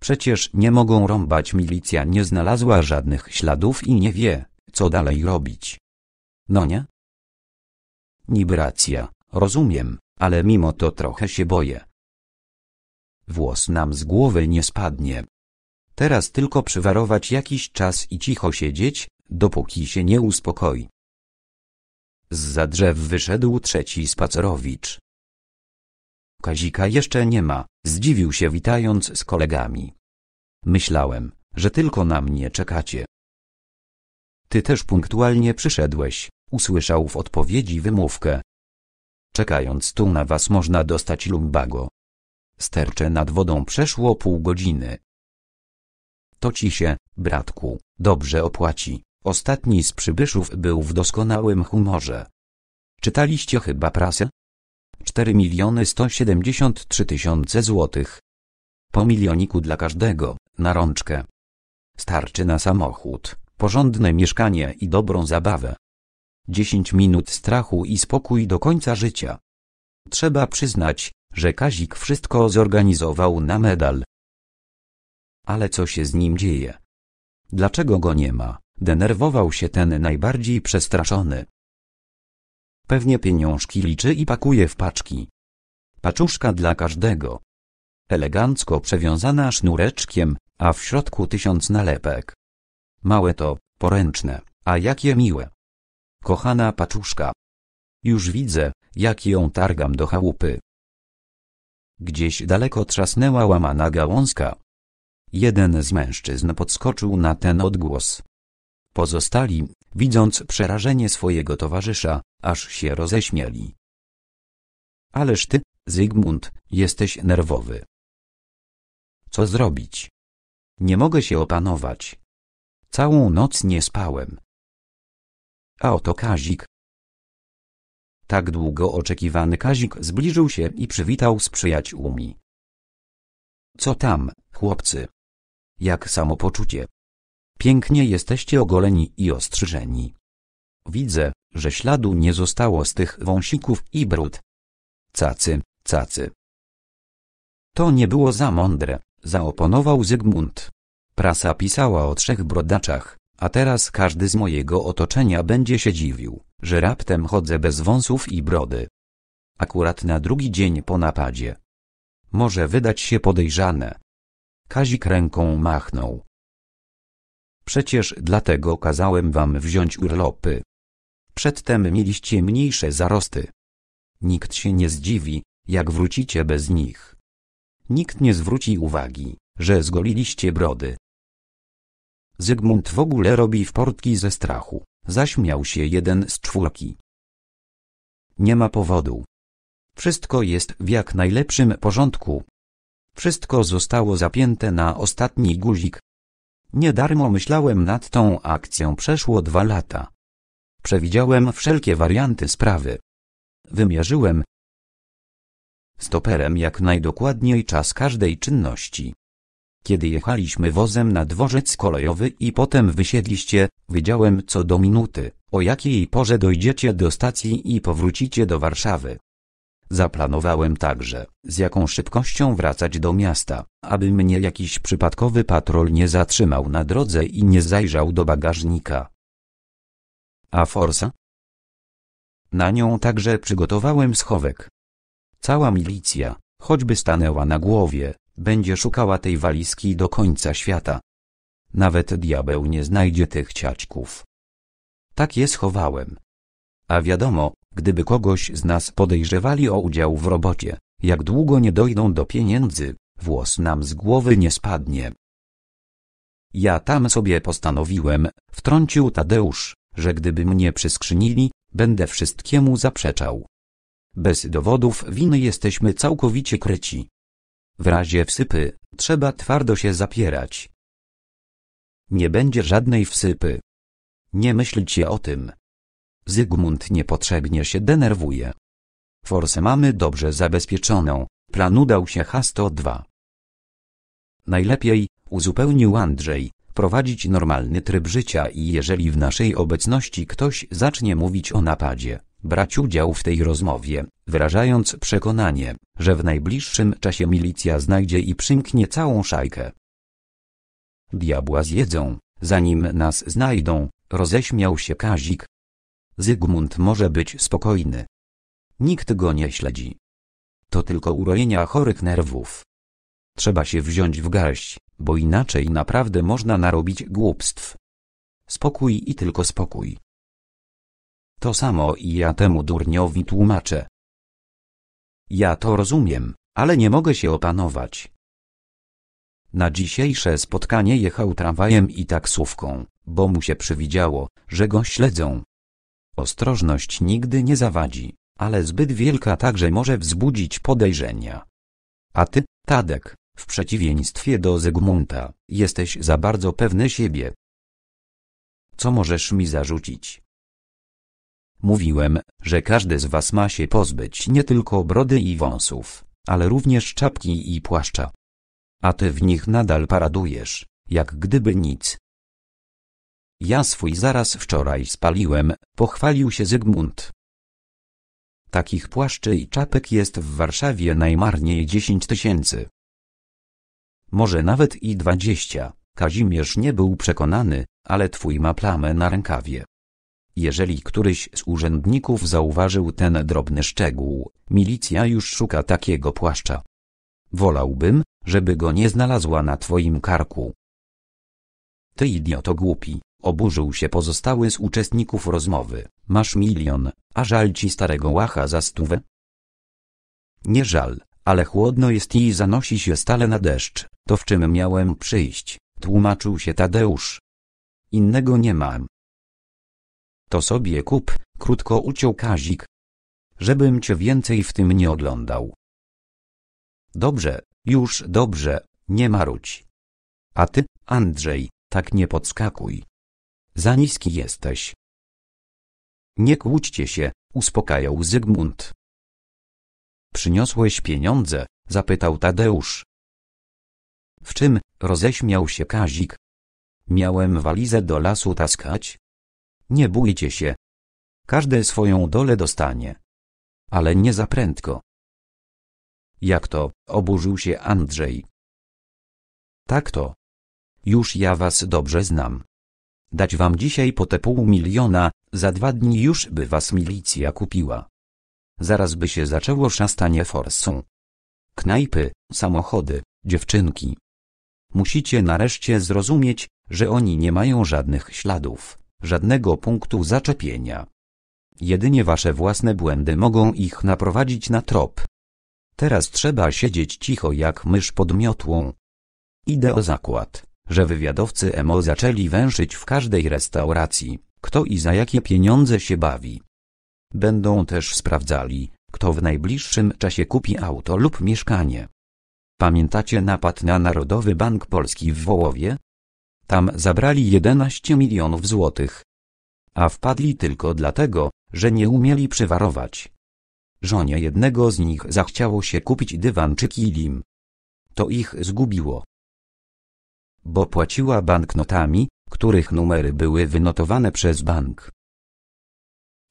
Przecież nie mogą rąbać milicja nie znalazła żadnych śladów i nie wie, co dalej robić. No nie? Niby racja, rozumiem, ale mimo to trochę się boję. Włos nam z głowy nie spadnie. Teraz tylko przywarować jakiś czas i cicho siedzieć, dopóki się nie uspokoi. Z za drzew wyszedł trzeci spacerowicz. Kazika jeszcze nie ma, zdziwił się witając z kolegami. Myślałem, że tylko na mnie czekacie. Ty też punktualnie przyszedłeś, usłyszał w odpowiedzi wymówkę. Czekając tu na was można dostać lumbago. Stercze nad wodą przeszło pół godziny. To ci się, bratku, dobrze opłaci. Ostatni z przybyszów był w doskonałym humorze. Czytaliście chyba prasę? 4 miliony 173 tysiące złotych. Po milioniku dla każdego, na rączkę. Starczy na samochód, porządne mieszkanie i dobrą zabawę. 10 minut strachu i spokój do końca życia. Trzeba przyznać, że Kazik wszystko zorganizował na medal ale co się z nim dzieje? Dlaczego go nie ma? Denerwował się ten najbardziej przestraszony. Pewnie pieniążki liczy i pakuje w paczki. Paczuszka dla każdego. Elegancko przewiązana sznureczkiem, a w środku tysiąc nalepek. Małe to, poręczne, a jakie miłe. Kochana paczuszka. Już widzę, jak ją targam do chałupy. Gdzieś daleko trzasnęła łamana gałązka. Jeden z mężczyzn podskoczył na ten odgłos. Pozostali, widząc przerażenie swojego towarzysza, aż się roześmieli. Ależ ty, Zygmunt, jesteś nerwowy. Co zrobić? Nie mogę się opanować. Całą noc nie spałem. A oto Kazik. Tak długo oczekiwany Kazik zbliżył się i przywitał z przyjaciółmi. Co tam, chłopcy? Jak samopoczucie. Pięknie jesteście ogoleni i ostrzyżeni. Widzę, że śladu nie zostało z tych wąsików i brud. Cacy, cacy. To nie było za mądre, zaoponował Zygmunt. Prasa pisała o trzech brodaczach, a teraz każdy z mojego otoczenia będzie się dziwił, że raptem chodzę bez wąsów i brody. Akurat na drugi dzień po napadzie. Może wydać się podejrzane, Kazik ręką machnął. Przecież dlatego kazałem wam wziąć urlopy. Przedtem mieliście mniejsze zarosty. Nikt się nie zdziwi, jak wrócicie bez nich. Nikt nie zwróci uwagi, że zgoliliście brody. Zygmunt w ogóle robi w portki ze strachu, zaśmiał się jeden z czwórki. Nie ma powodu. Wszystko jest w jak najlepszym porządku. Wszystko zostało zapięte na ostatni guzik. Nie darmo myślałem nad tą akcją przeszło dwa lata. Przewidziałem wszelkie warianty sprawy. Wymierzyłem stoperem jak najdokładniej czas każdej czynności. Kiedy jechaliśmy wozem na dworzec kolejowy i potem wysiedliście, wiedziałem co do minuty, o jakiej porze dojdziecie do stacji i powrócicie do Warszawy. Zaplanowałem także, z jaką szybkością wracać do miasta, aby mnie jakiś przypadkowy patrol nie zatrzymał na drodze i nie zajrzał do bagażnika. A Forsa? Na nią także przygotowałem schowek. Cała milicja, choćby stanęła na głowie, będzie szukała tej walizki do końca świata. Nawet diabeł nie znajdzie tych ciaćków. Tak je schowałem. A wiadomo, Gdyby kogoś z nas podejrzewali o udział w robocie, jak długo nie dojdą do pieniędzy, włos nam z głowy nie spadnie. Ja tam sobie postanowiłem, wtrącił Tadeusz, że gdyby mnie przyskrzynili, będę wszystkiemu zaprzeczał. Bez dowodów winy jesteśmy całkowicie kryci. W razie wsypy, trzeba twardo się zapierać. Nie będzie żadnej wsypy. Nie myślcie o tym. Zygmunt niepotrzebnie się denerwuje. Forse mamy dobrze zabezpieczoną, plan udał się H102. Najlepiej, uzupełnił Andrzej, prowadzić normalny tryb życia i jeżeli w naszej obecności ktoś zacznie mówić o napadzie, brać udział w tej rozmowie, wyrażając przekonanie, że w najbliższym czasie milicja znajdzie i przymknie całą szajkę. Diabła zjedzą, zanim nas znajdą, roześmiał się Kazik, Zygmunt może być spokojny. Nikt go nie śledzi. To tylko urojenia chorych nerwów. Trzeba się wziąć w garść, bo inaczej naprawdę można narobić głupstw. Spokój i tylko spokój. To samo i ja temu durniowi tłumaczę. Ja to rozumiem, ale nie mogę się opanować. Na dzisiejsze spotkanie jechał tramwajem i taksówką, bo mu się przywidziało, że go śledzą. Ostrożność nigdy nie zawadzi, ale zbyt wielka także może wzbudzić podejrzenia. A ty, Tadek, w przeciwieństwie do Zygmunta, jesteś za bardzo pewny siebie. Co możesz mi zarzucić? Mówiłem, że każdy z was ma się pozbyć nie tylko brody i wąsów, ale również czapki i płaszcza. A ty w nich nadal paradujesz, jak gdyby nic. Ja swój zaraz wczoraj spaliłem, pochwalił się Zygmunt. Takich płaszczy i czapek jest w Warszawie najmarniej dziesięć tysięcy. Może nawet i dwadzieścia. Kazimierz nie był przekonany, ale twój ma plamę na rękawie. Jeżeli któryś z urzędników zauważył ten drobny szczegół, milicja już szuka takiego płaszcza. Wolałbym, żeby go nie znalazła na twoim karku. Ty idioto głupi. Oburzył się pozostały z uczestników rozmowy. Masz milion, a żal ci starego łacha za stówę? Nie żal, ale chłodno jest i zanosi się stale na deszcz. To w czym miałem przyjść, tłumaczył się Tadeusz. Innego nie mam. To sobie kup, krótko uciął Kazik. Żebym cię więcej w tym nie oglądał. Dobrze, już dobrze, nie marudź. A ty, Andrzej, tak nie podskakuj. Za niski jesteś. Nie kłóćcie się, uspokajał Zygmunt. Przyniosłeś pieniądze? zapytał Tadeusz. W czym? roześmiał się Kazik. Miałem walizę do lasu taskać? Nie bójcie się. Każdy swoją dolę dostanie. Ale nie za prędko. Jak to? oburzył się Andrzej. Tak to. Już ja was dobrze znam. Dać wam dzisiaj po te pół miliona, za dwa dni już by was milicja kupiła. Zaraz by się zaczęło szastanie forsą. Knajpy, samochody, dziewczynki. Musicie nareszcie zrozumieć, że oni nie mają żadnych śladów, żadnego punktu zaczepienia. Jedynie wasze własne błędy mogą ich naprowadzić na trop. Teraz trzeba siedzieć cicho jak mysz pod miotłą. Idę o zakład że wywiadowcy EMO zaczęli węszyć w każdej restauracji, kto i za jakie pieniądze się bawi. Będą też sprawdzali, kto w najbliższym czasie kupi auto lub mieszkanie. Pamiętacie napad na Narodowy Bank Polski w Wołowie? Tam zabrali 11 milionów złotych. A wpadli tylko dlatego, że nie umieli przywarować. Żonie jednego z nich zachciało się kupić dywan czy kilim. To ich zgubiło bo płaciła banknotami, których numery były wynotowane przez bank.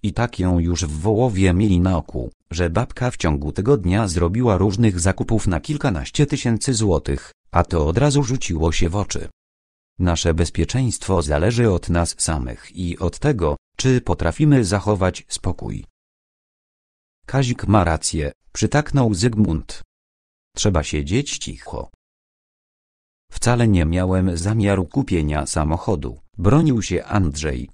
I tak ją już w Wołowie mieli na oku, że babka w ciągu tego dnia zrobiła różnych zakupów na kilkanaście tysięcy złotych, a to od razu rzuciło się w oczy. Nasze bezpieczeństwo zależy od nas samych i od tego, czy potrafimy zachować spokój. Kazik ma rację, przytaknął Zygmunt. Trzeba siedzieć cicho. Wcale nie miałem zamiaru kupienia samochodu, bronił się Andrzej.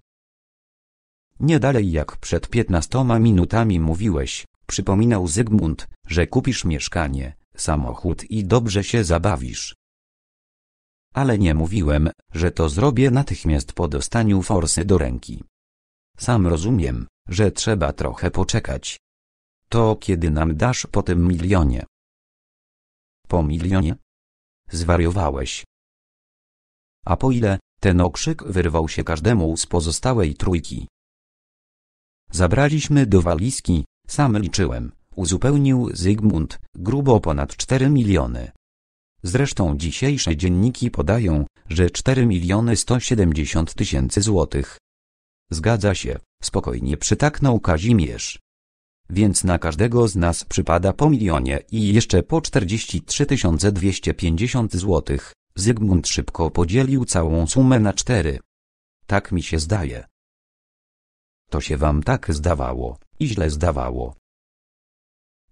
Nie dalej jak przed piętnastoma minutami mówiłeś, przypominał Zygmunt, że kupisz mieszkanie, samochód i dobrze się zabawisz. Ale nie mówiłem, że to zrobię natychmiast po dostaniu forsy do ręki. Sam rozumiem, że trzeba trochę poczekać. To kiedy nam dasz po tym milionie? Po milionie? zwariowałeś. A po ile, ten okrzyk wyrwał się każdemu z pozostałej trójki. Zabraliśmy do walizki, sam liczyłem, uzupełnił Zygmunt, grubo ponad 4 miliony. Zresztą dzisiejsze dzienniki podają, że 4 miliony 170 tysięcy złotych. Zgadza się, spokojnie przytaknął Kazimierz więc na każdego z nas przypada po milionie i jeszcze po 43 250 zł. Zygmunt szybko podzielił całą sumę na cztery. Tak mi się zdaje. To się wam tak zdawało, i źle zdawało.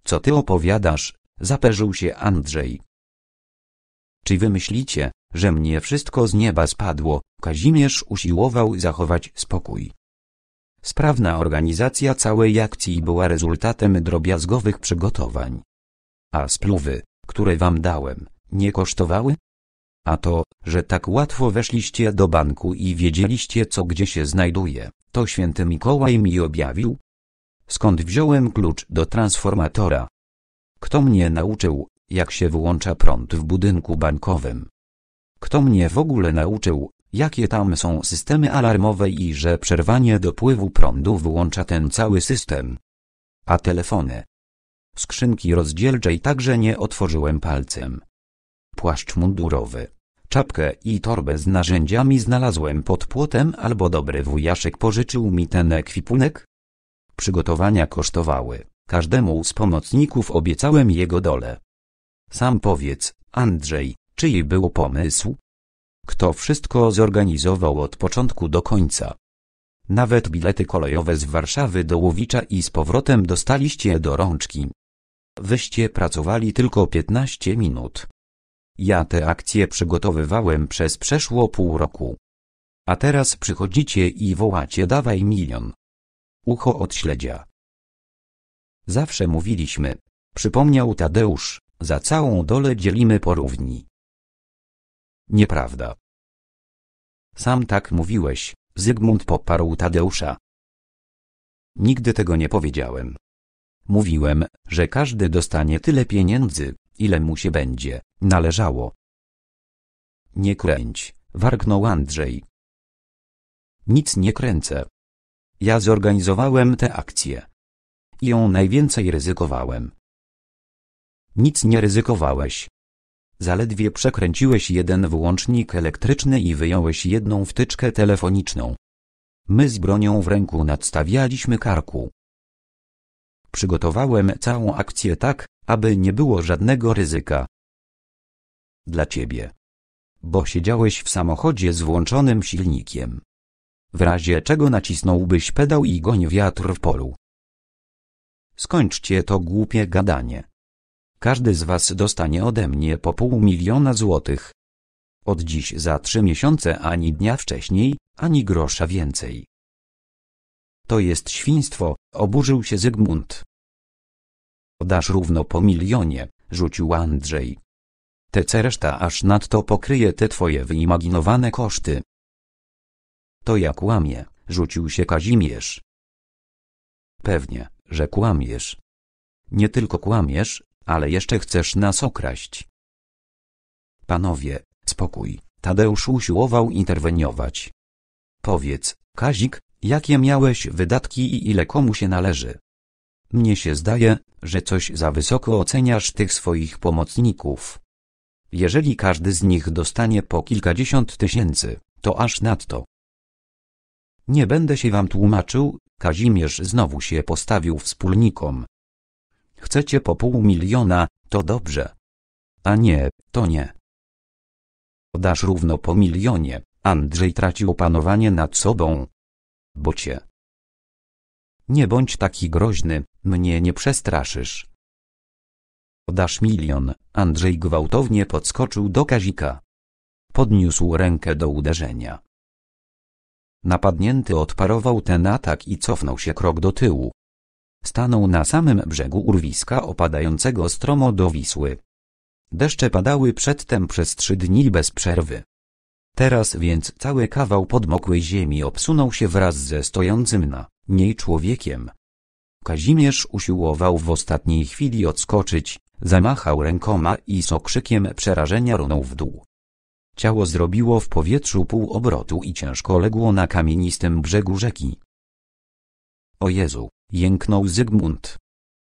Co ty opowiadasz, zaperzył się Andrzej. Czy wy myślicie, że mnie wszystko z nieba spadło? Kazimierz usiłował zachować spokój. Sprawna organizacja całej akcji była rezultatem drobiazgowych przygotowań. A spluwy, które wam dałem, nie kosztowały? A to, że tak łatwo weszliście do banku i wiedzieliście co gdzie się znajduje, to święty Mikołaj mi objawił? Skąd wziąłem klucz do transformatora? Kto mnie nauczył, jak się wyłącza prąd w budynku bankowym? Kto mnie w ogóle nauczył, jakie tam są systemy alarmowe i że przerwanie dopływu prądu wyłącza ten cały system. A telefony? Skrzynki rozdzielczej także nie otworzyłem palcem. Płaszcz mundurowy, czapkę i torbę z narzędziami znalazłem pod płotem albo dobry wujaszek pożyczył mi ten ekwipunek. Przygotowania kosztowały, każdemu z pomocników obiecałem jego dole. Sam powiedz, Andrzej, czyj był pomysł? kto wszystko zorganizował od początku do końca. Nawet bilety kolejowe z Warszawy do Łowicza i z powrotem dostaliście do rączki. Wyście pracowali tylko 15 minut. Ja te akcje przygotowywałem przez przeszło pół roku. A teraz przychodzicie i wołacie dawaj milion. Ucho od śledzia. Zawsze mówiliśmy, przypomniał Tadeusz, za całą dolę dzielimy porówni. Nieprawda. Sam tak mówiłeś, Zygmunt poparł Tadeusza. Nigdy tego nie powiedziałem. Mówiłem, że każdy dostanie tyle pieniędzy, ile mu się będzie należało. Nie kręć, warknął Andrzej. Nic nie kręcę. Ja zorganizowałem tę akcję. I ją najwięcej ryzykowałem. Nic nie ryzykowałeś, Zaledwie przekręciłeś jeden włącznik elektryczny i wyjąłeś jedną wtyczkę telefoniczną. My z bronią w ręku nadstawialiśmy karku. Przygotowałem całą akcję tak, aby nie było żadnego ryzyka. Dla ciebie. Bo siedziałeś w samochodzie z włączonym silnikiem. W razie czego nacisnąłbyś pedał i goń wiatr w polu. Skończcie to głupie gadanie. Każdy z Was dostanie ode mnie po pół miliona złotych. Od dziś za trzy miesiące ani dnia wcześniej, ani grosza więcej. To jest świństwo, oburzył się Zygmunt. Dasz równo po milionie, rzucił Andrzej. Te reszta aż nadto pokryje te twoje wyimaginowane koszty. To ja kłamie, rzucił się Kazimierz. Pewnie, że kłamiesz. Nie tylko kłamiesz, ale jeszcze chcesz nas okraść. Panowie, spokój, Tadeusz usiłował interweniować. Powiedz, Kazik, jakie miałeś wydatki i ile komu się należy? Mnie się zdaje, że coś za wysoko oceniasz tych swoich pomocników. Jeżeli każdy z nich dostanie po kilkadziesiąt tysięcy, to aż nadto. Nie będę się wam tłumaczył, Kazimierz znowu się postawił wspólnikom, Chcecie po pół miliona, to dobrze. A nie, to nie. Dasz równo po milionie, Andrzej tracił panowanie nad sobą. Bo cię. Nie bądź taki groźny, mnie nie przestraszysz. Dasz milion, Andrzej gwałtownie podskoczył do Kazika. Podniósł rękę do uderzenia. Napadnięty odparował ten atak i cofnął się krok do tyłu. Stanął na samym brzegu urwiska opadającego stromo do Wisły. Deszcze padały przedtem przez trzy dni bez przerwy. Teraz więc cały kawał podmokłej ziemi obsunął się wraz ze stojącym na niej człowiekiem. Kazimierz usiłował w ostatniej chwili odskoczyć, zamachał rękoma i z okrzykiem przerażenia runął w dół. Ciało zrobiło w powietrzu pół obrotu i ciężko legło na kamienistym brzegu rzeki. O Jezu! jęknął Zygmunt.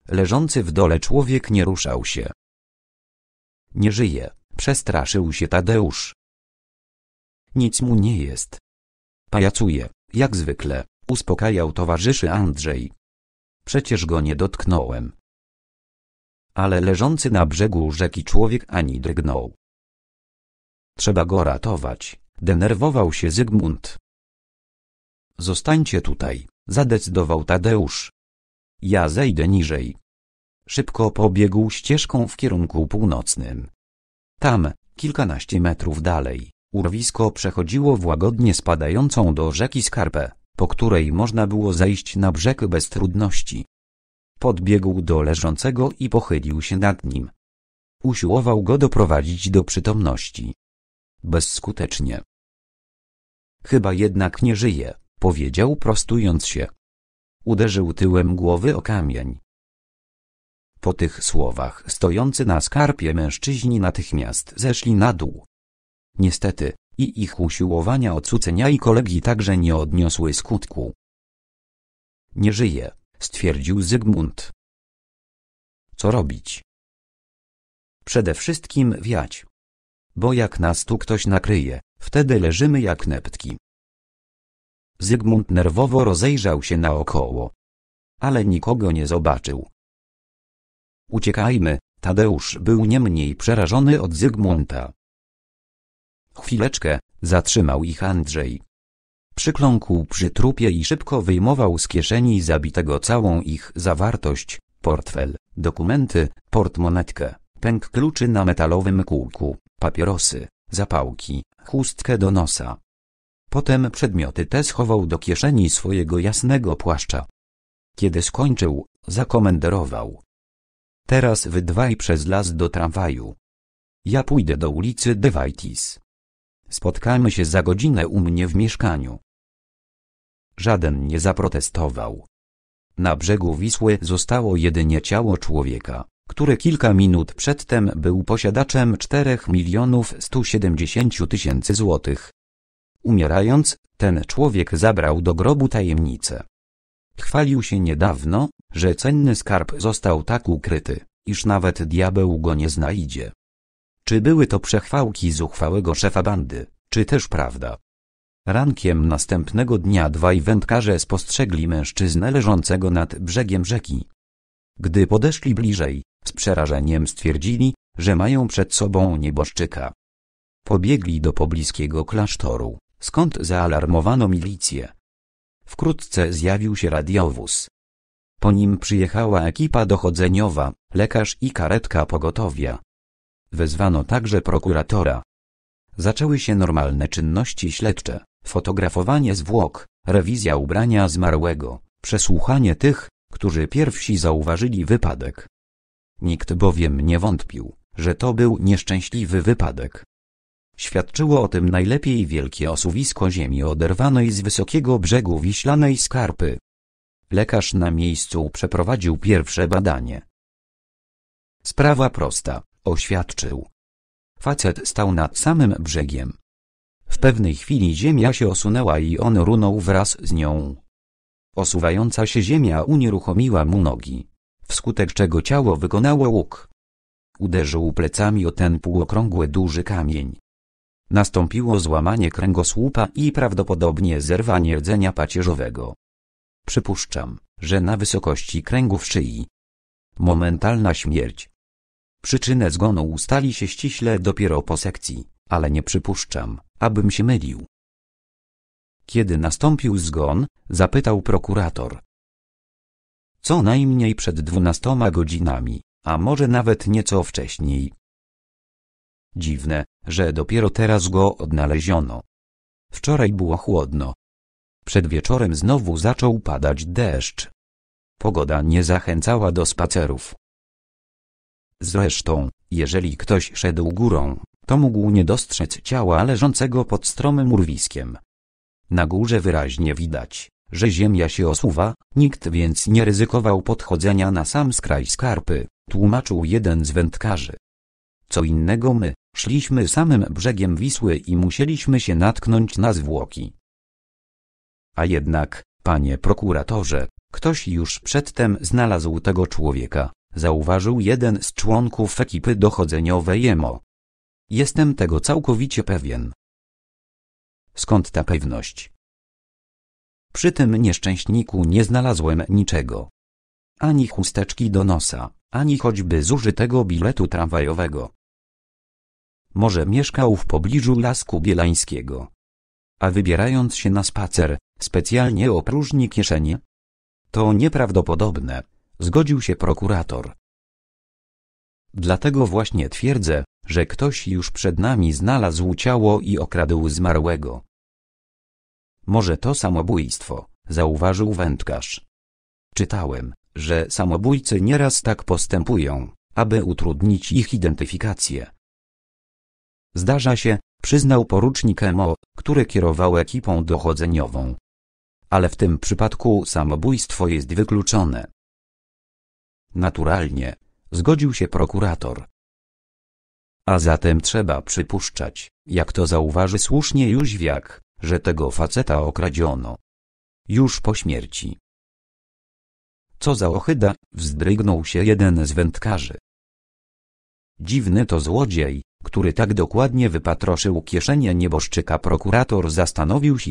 Leżący w dole człowiek nie ruszał się. Nie żyje, przestraszył się Tadeusz. Nic mu nie jest. Pajacuje, jak zwykle, uspokajał towarzyszy Andrzej. Przecież go nie dotknąłem. Ale leżący na brzegu rzeki człowiek ani drgnął. Trzeba go ratować, denerwował się Zygmunt. Zostańcie tutaj, zadecydował Tadeusz. Ja zejdę niżej. Szybko pobiegł ścieżką w kierunku północnym. Tam, kilkanaście metrów dalej, urwisko przechodziło w łagodnie spadającą do rzeki skarpę, po której można było zejść na brzeg bez trudności. Podbiegł do leżącego i pochylił się nad nim. Usiłował go doprowadzić do przytomności. Bezskutecznie. Chyba jednak nie żyje powiedział prostując się. Uderzył tyłem głowy o kamień. Po tych słowach stojący na skarpie mężczyźni natychmiast zeszli na dół. Niestety, i ich usiłowania odsucenia i kolegi także nie odniosły skutku. Nie żyje, stwierdził Zygmunt. Co robić? Przede wszystkim wiać. Bo jak nas tu ktoś nakryje, wtedy leżymy jak neptki. Zygmunt nerwowo rozejrzał się naokoło. Ale nikogo nie zobaczył. Uciekajmy, Tadeusz był nie mniej przerażony od Zygmunta. Chwileczkę, zatrzymał ich Andrzej. Przykląkł przy trupie i szybko wyjmował z kieszeni zabitego całą ich zawartość, portfel, dokumenty, portmonetkę, pęk kluczy na metalowym kółku, papierosy, zapałki, chustkę do nosa, Potem przedmioty te schował do kieszeni swojego jasnego płaszcza. Kiedy skończył, zakomenderował. Teraz wydwaj przez las do tramwaju. Ja pójdę do ulicy Devaitis. Spotkamy się za godzinę u mnie w mieszkaniu. Żaden nie zaprotestował. Na brzegu Wisły zostało jedynie ciało człowieka, który kilka minut przedtem był posiadaczem 4 milionów 170 tysięcy złotych. Umierając, ten człowiek zabrał do grobu tajemnicę. Chwalił się niedawno, że cenny skarb został tak ukryty, iż nawet diabeł go nie znajdzie. Czy były to przechwałki zuchwałego szefa bandy, czy też prawda? Rankiem następnego dnia dwaj wędkarze spostrzegli mężczyznę leżącego nad brzegiem rzeki. Gdy podeszli bliżej, z przerażeniem stwierdzili, że mają przed sobą nieboszczyka. Pobiegli do pobliskiego klasztoru, skąd zaalarmowano milicję. Wkrótce zjawił się radiowóz. Po nim przyjechała ekipa dochodzeniowa, lekarz i karetka pogotowia. Wezwano także prokuratora. Zaczęły się normalne czynności śledcze, fotografowanie zwłok, rewizja ubrania zmarłego, przesłuchanie tych, którzy pierwsi zauważyli wypadek. Nikt bowiem nie wątpił, że to był nieszczęśliwy wypadek. Świadczyło o tym najlepiej wielkie osuwisko ziemi oderwanej z wysokiego brzegu wiślanej skarpy. Lekarz na miejscu przeprowadził pierwsze badanie. Sprawa prosta, oświadczył. Facet stał nad samym brzegiem. W pewnej chwili ziemia się osunęła i on runął wraz z nią. Osuwająca się ziemia unieruchomiła mu nogi, wskutek czego ciało wykonało łuk. Uderzył plecami o ten półokrągły duży kamień, Nastąpiło złamanie kręgosłupa i prawdopodobnie zerwanie rdzenia pacierzowego. Przypuszczam, że na wysokości kręgów szyi. Momentalna śmierć. Przyczynę zgonu ustali się ściśle dopiero po sekcji, ale nie przypuszczam, abym się mylił. Kiedy nastąpił zgon, zapytał prokurator. Co najmniej przed dwunastoma godzinami, a może nawet nieco wcześniej. Dziwne, że dopiero teraz go odnaleziono. Wczoraj było chłodno. Przed wieczorem znowu zaczął padać deszcz. Pogoda nie zachęcała do spacerów. Zresztą, jeżeli ktoś szedł górą, to mógł nie dostrzec ciała leżącego pod stromym urwiskiem. Na górze wyraźnie widać, że ziemia się osuwa, nikt więc nie ryzykował podchodzenia na sam skraj skarpy, tłumaczył jeden z wędkarzy. Co innego my, szliśmy samym brzegiem Wisły i musieliśmy się natknąć na zwłoki. A jednak, panie prokuratorze, ktoś już przedtem znalazł tego człowieka, zauważył jeden z członków ekipy dochodzeniowej JEMO. Jestem tego całkowicie pewien. Skąd ta pewność? Przy tym nieszczęśniku nie znalazłem niczego. Ani chusteczki do nosa, ani choćby zużytego biletu tramwajowego. Może mieszkał w pobliżu Lasku Bielańskiego. A wybierając się na spacer, specjalnie opróżni kieszenie? To nieprawdopodobne, zgodził się prokurator. Dlatego właśnie twierdzę, że ktoś już przed nami znalazł ciało i okradł zmarłego. Może to samobójstwo, zauważył wędkarz. Czytałem, że samobójcy nieraz tak postępują, aby utrudnić ich identyfikację. Zdarza się, przyznał porucznik Emo, który kierował ekipą dochodzeniową. Ale w tym przypadku samobójstwo jest wykluczone. Naturalnie, zgodził się prokurator. A zatem trzeba przypuszczać, jak to zauważy słusznie Jóźwiak, że tego faceta okradziono. Już po śmierci. Co za ohyda, wzdrygnął się jeden z wędkarzy. Dziwny to złodziej, który tak dokładnie wypatroszył kieszenie nieboszczyka prokurator zastanowił się.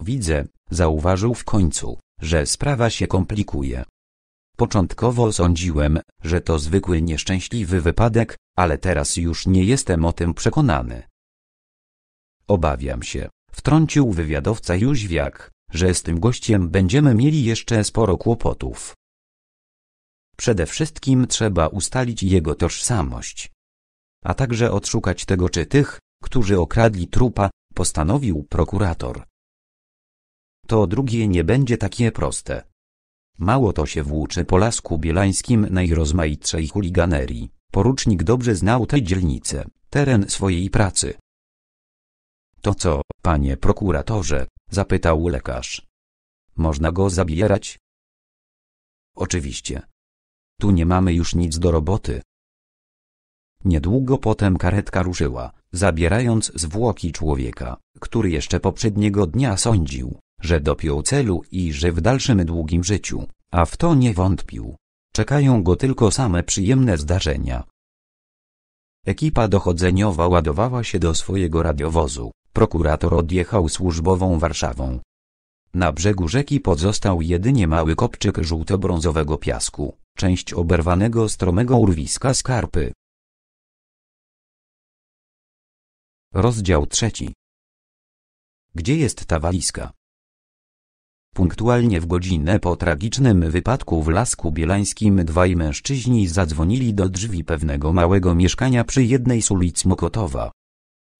Widzę, zauważył w końcu, że sprawa się komplikuje. Początkowo sądziłem, że to zwykły nieszczęśliwy wypadek, ale teraz już nie jestem o tym przekonany. Obawiam się, wtrącił wywiadowca Jóźwiak, że z tym gościem będziemy mieli jeszcze sporo kłopotów. Przede wszystkim trzeba ustalić jego tożsamość a także odszukać tego czy tych, którzy okradli trupa, postanowił prokurator. To drugie nie będzie takie proste. Mało to się włóczy po Lasku Bielańskim najrozmaitszej chuliganerii. Porucznik dobrze znał tę dzielnicę, teren swojej pracy. To co, panie prokuratorze? zapytał lekarz. Można go zabierać? Oczywiście. Tu nie mamy już nic do roboty, Niedługo potem karetka ruszyła, zabierając zwłoki człowieka, który jeszcze poprzedniego dnia sądził, że dopiął celu i że w dalszym długim życiu, a w to nie wątpił. Czekają go tylko same przyjemne zdarzenia. Ekipa dochodzeniowa ładowała się do swojego radiowozu. Prokurator odjechał służbową Warszawą. Na brzegu rzeki pozostał jedynie mały kopczyk żółto-brązowego piasku, część oberwanego stromego urwiska skarpy. Rozdział trzeci. Gdzie jest ta walizka? Punktualnie w godzinę po tragicznym wypadku w Lasku Bielańskim dwaj mężczyźni zadzwonili do drzwi pewnego małego mieszkania przy jednej z ulic Mokotowa.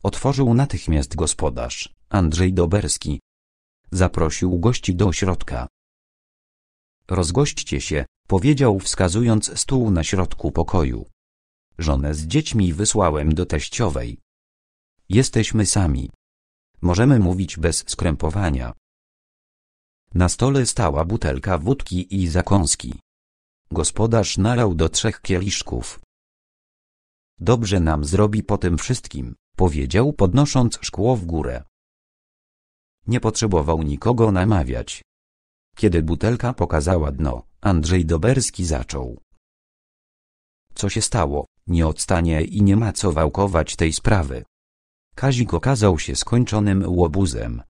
Otworzył natychmiast gospodarz, Andrzej Doberski. Zaprosił gości do środka. Rozgośćcie się, powiedział wskazując stół na środku pokoju. Żonę z dziećmi wysłałem do teściowej Jesteśmy sami. Możemy mówić bez skrępowania. Na stole stała butelka wódki i zakąski. Gospodarz nalał do trzech kieliszków. Dobrze nam zrobi po tym wszystkim, powiedział podnosząc szkło w górę. Nie potrzebował nikogo namawiać. Kiedy butelka pokazała dno, Andrzej Doberski zaczął. Co się stało, nie odstanie i nie ma co wałkować tej sprawy. Kazik okazał się skończonym łobuzem.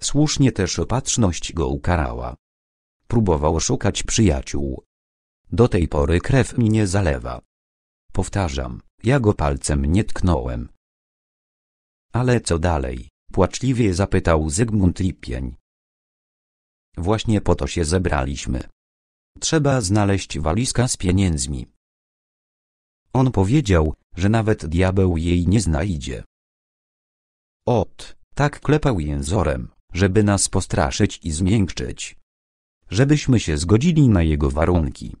Słusznie też opatrzność go ukarała. Próbował szukać przyjaciół. Do tej pory krew mnie zalewa. Powtarzam, ja go palcem nie tknąłem. Ale co dalej? Płaczliwie zapytał Zygmunt Lipień. Właśnie po to się zebraliśmy. Trzeba znaleźć walizka z pieniędzmi. On powiedział, że nawet diabeł jej nie znajdzie. Ot, tak klepał jęzorem, żeby nas postraszyć i zmiękczyć. Żebyśmy się zgodzili na jego warunki.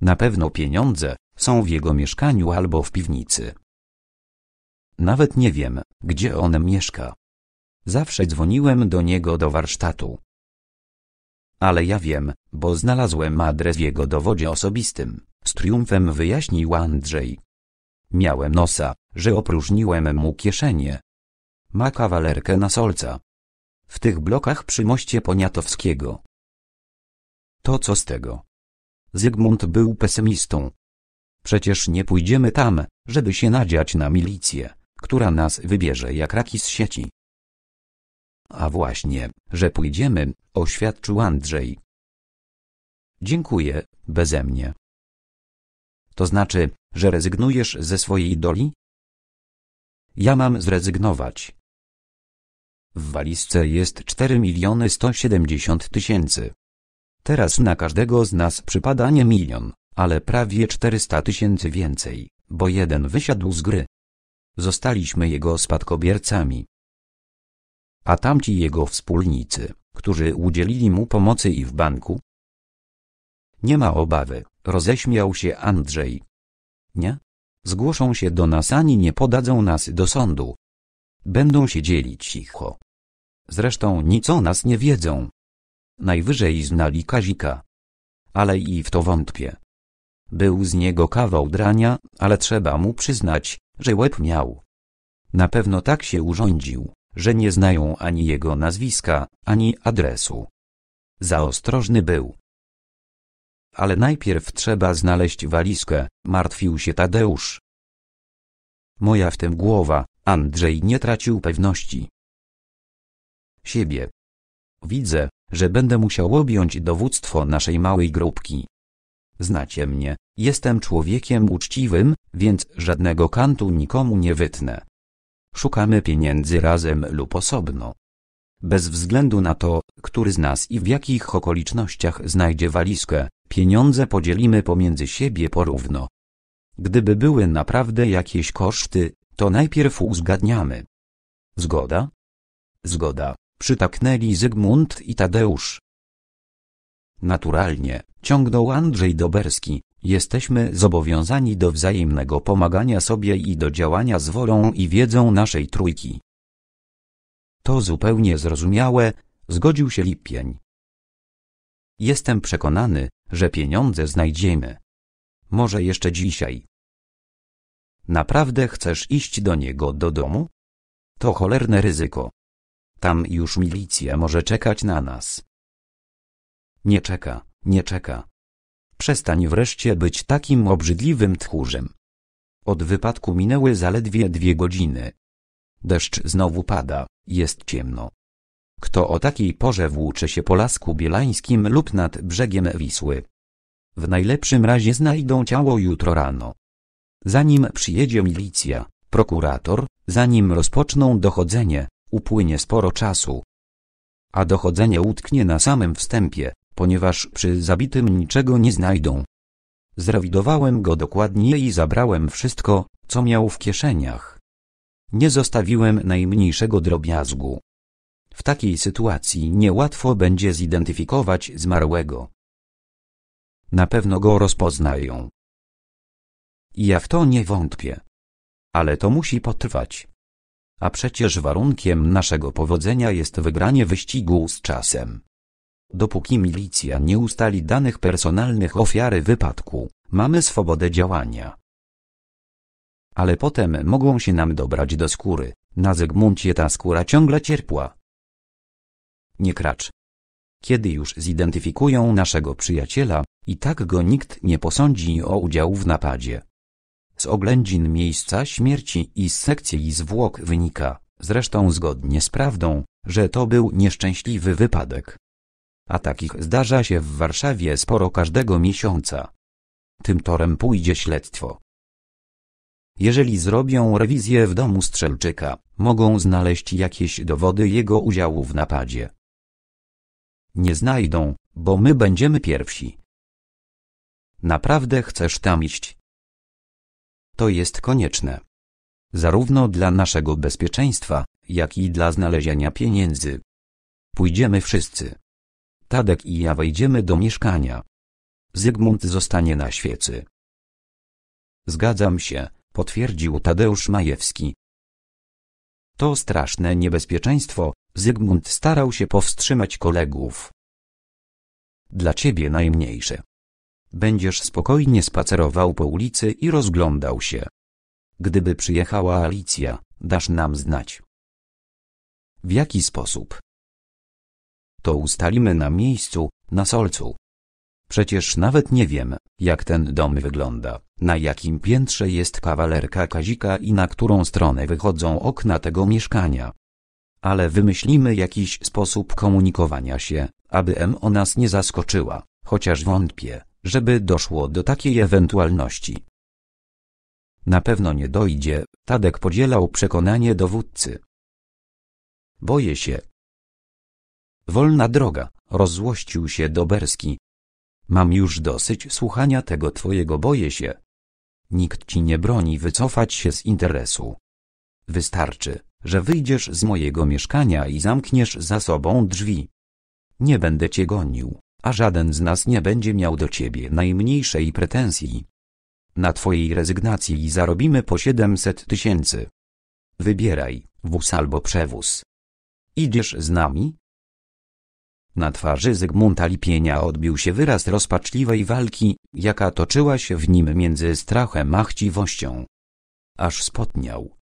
Na pewno pieniądze są w jego mieszkaniu albo w piwnicy. Nawet nie wiem, gdzie on mieszka. Zawsze dzwoniłem do niego do warsztatu. Ale ja wiem, bo znalazłem adres w jego dowodzie osobistym, z triumfem wyjaśnił Andrzej. Miałem nosa, że opróżniłem mu kieszenie, ma kawalerkę na solca. W tych blokach przy moście Poniatowskiego. To co z tego? Zygmunt był pesymistą. Przecież nie pójdziemy tam, żeby się nadziać na milicję, która nas wybierze jak raki z sieci. A właśnie, że pójdziemy, oświadczył Andrzej. Dziękuję, bezemnie. To znaczy, że rezygnujesz ze swojej doli? Ja mam zrezygnować. W walizce jest 4 miliony 170 tysięcy. Teraz na każdego z nas przypada nie milion, ale prawie 400 tysięcy więcej, bo jeden wysiadł z gry. Zostaliśmy jego spadkobiercami. A tamci jego wspólnicy, którzy udzielili mu pomocy i w banku? Nie ma obawy, roześmiał się Andrzej. Nie? Zgłoszą się do nas ani nie podadzą nas do sądu. Będą się dzielić cicho. Zresztą nic o nas nie wiedzą. Najwyżej znali Kazika. Ale i w to wątpię. Był z niego kawał drania, ale trzeba mu przyznać, że łeb miał. Na pewno tak się urządził, że nie znają ani jego nazwiska, ani adresu. Za ostrożny był. Ale najpierw trzeba znaleźć walizkę, martwił się Tadeusz. Moja w tym głowa, Andrzej nie tracił pewności siebie. Widzę, że będę musiał objąć dowództwo naszej małej grupki. Znacie mnie, jestem człowiekiem uczciwym, więc żadnego kantu nikomu nie wytnę. Szukamy pieniędzy razem lub osobno. Bez względu na to, który z nas i w jakich okolicznościach znajdzie walizkę, pieniądze podzielimy pomiędzy siebie porówno. Gdyby były naprawdę jakieś koszty, to najpierw uzgadniamy. Zgoda? Zgoda. Przytaknęli Zygmunt i Tadeusz. Naturalnie, ciągnął Andrzej Doberski, jesteśmy zobowiązani do wzajemnego pomagania sobie i do działania z wolą i wiedzą naszej trójki. To zupełnie zrozumiałe, zgodził się Lipień. Jestem przekonany, że pieniądze znajdziemy. Może jeszcze dzisiaj. Naprawdę chcesz iść do niego do domu? To cholerne ryzyko. Tam już milicja może czekać na nas. Nie czeka, nie czeka. Przestań wreszcie być takim obrzydliwym tchórzem. Od wypadku minęły zaledwie dwie godziny. Deszcz znowu pada, jest ciemno. Kto o takiej porze włóczy się po Lasku Bielańskim lub nad brzegiem Wisły? W najlepszym razie znajdą ciało jutro rano. Zanim przyjedzie milicja, prokurator, zanim rozpoczną dochodzenie, upłynie sporo czasu. A dochodzenie utknie na samym wstępie, ponieważ przy zabitym niczego nie znajdą. Zrewidowałem go dokładnie i zabrałem wszystko, co miał w kieszeniach. Nie zostawiłem najmniejszego drobiazgu. W takiej sytuacji niełatwo będzie zidentyfikować zmarłego. Na pewno go rozpoznają. Ja w to nie wątpię. Ale to musi potrwać. A przecież warunkiem naszego powodzenia jest wygranie wyścigu z czasem. Dopóki milicja nie ustali danych personalnych ofiary wypadku, mamy swobodę działania. Ale potem mogą się nam dobrać do skóry, na Zygmuncie ta skóra ciągle cierpła. Nie kracz. Kiedy już zidentyfikują naszego przyjaciela, i tak go nikt nie posądzi o udział w napadzie, z oględzin miejsca śmierci i z sekcji zwłok wynika, zresztą zgodnie z prawdą, że to był nieszczęśliwy wypadek. A takich zdarza się w Warszawie sporo każdego miesiąca. Tym torem pójdzie śledztwo. Jeżeli zrobią rewizję w domu strzelczyka, mogą znaleźć jakieś dowody jego udziału w napadzie. Nie znajdą, bo my będziemy pierwsi. Naprawdę chcesz tam iść? To jest konieczne. Zarówno dla naszego bezpieczeństwa, jak i dla znalezienia pieniędzy. Pójdziemy wszyscy. Tadek i ja wejdziemy do mieszkania. Zygmunt zostanie na świecy. Zgadzam się, potwierdził Tadeusz Majewski. To straszne niebezpieczeństwo, Zygmunt starał się powstrzymać kolegów. Dla ciebie najmniejsze. Będziesz spokojnie spacerował po ulicy i rozglądał się. Gdyby przyjechała Alicja, dasz nam znać. W jaki sposób? To ustalimy na miejscu, na solcu. Przecież nawet nie wiem, jak ten dom wygląda, na jakim piętrze jest kawalerka Kazika i na którą stronę wychodzą okna tego mieszkania. Ale wymyślimy jakiś sposób komunikowania się, aby M o nas nie zaskoczyła, chociaż wątpię, żeby doszło do takiej ewentualności. Na pewno nie dojdzie, Tadek podzielał przekonanie dowódcy. Boję się. Wolna droga, rozzłościł się Doberski. Mam już dosyć słuchania tego twojego boję się. Nikt ci nie broni wycofać się z interesu. Wystarczy, że wyjdziesz z mojego mieszkania i zamkniesz za sobą drzwi. Nie będę cię gonił a żaden z nas nie będzie miał do ciebie najmniejszej pretensji. Na twojej rezygnacji zarobimy po 700 tysięcy. Wybieraj, wóz albo przewóz. Idziesz z nami? Na twarzy Zygmunta Lipienia odbił się wyraz rozpaczliwej walki, jaka toczyła się w nim między strachem a chciwością. Aż spotniał.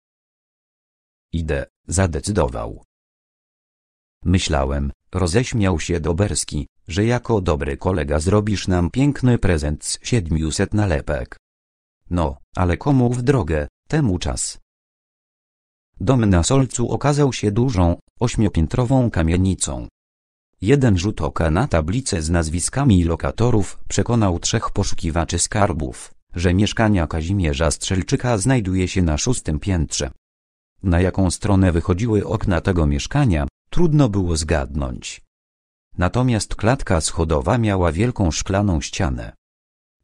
Idę, zadecydował. Myślałem, roześmiał się Doberski, że jako dobry kolega zrobisz nam piękny prezent z siedmiuset nalepek. No, ale komu w drogę, temu czas. Dom na Solcu okazał się dużą, ośmiopiętrową kamienicą. Jeden rzut oka na tablicę z nazwiskami lokatorów przekonał trzech poszukiwaczy skarbów, że mieszkania Kazimierza Strzelczyka znajduje się na szóstym piętrze. Na jaką stronę wychodziły okna tego mieszkania, trudno było zgadnąć natomiast klatka schodowa miała wielką szklaną ścianę.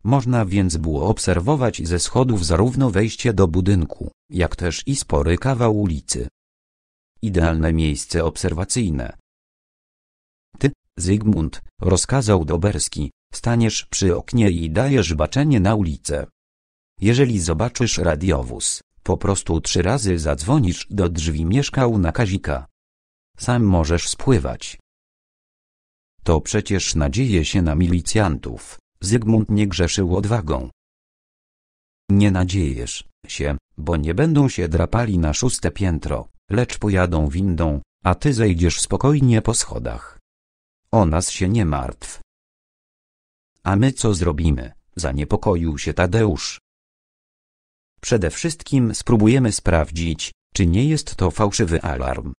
Można więc było obserwować ze schodów zarówno wejście do budynku, jak też i spory kawał ulicy. Idealne miejsce obserwacyjne. Ty, Zygmunt, rozkazał Doberski, staniesz przy oknie i dajesz baczenie na ulicę. Jeżeli zobaczysz radiowóz, po prostu trzy razy zadzwonisz do drzwi mieszkał na Kazika. Sam możesz spływać. To przecież nadzieje się na milicjantów. Zygmunt nie grzeszył odwagą. Nie nadziejesz się, bo nie będą się drapali na szóste piętro, lecz pojadą windą, a ty zejdziesz spokojnie po schodach. O nas się nie martw. A my co zrobimy? Zaniepokoił się Tadeusz. Przede wszystkim spróbujemy sprawdzić, czy nie jest to fałszywy alarm.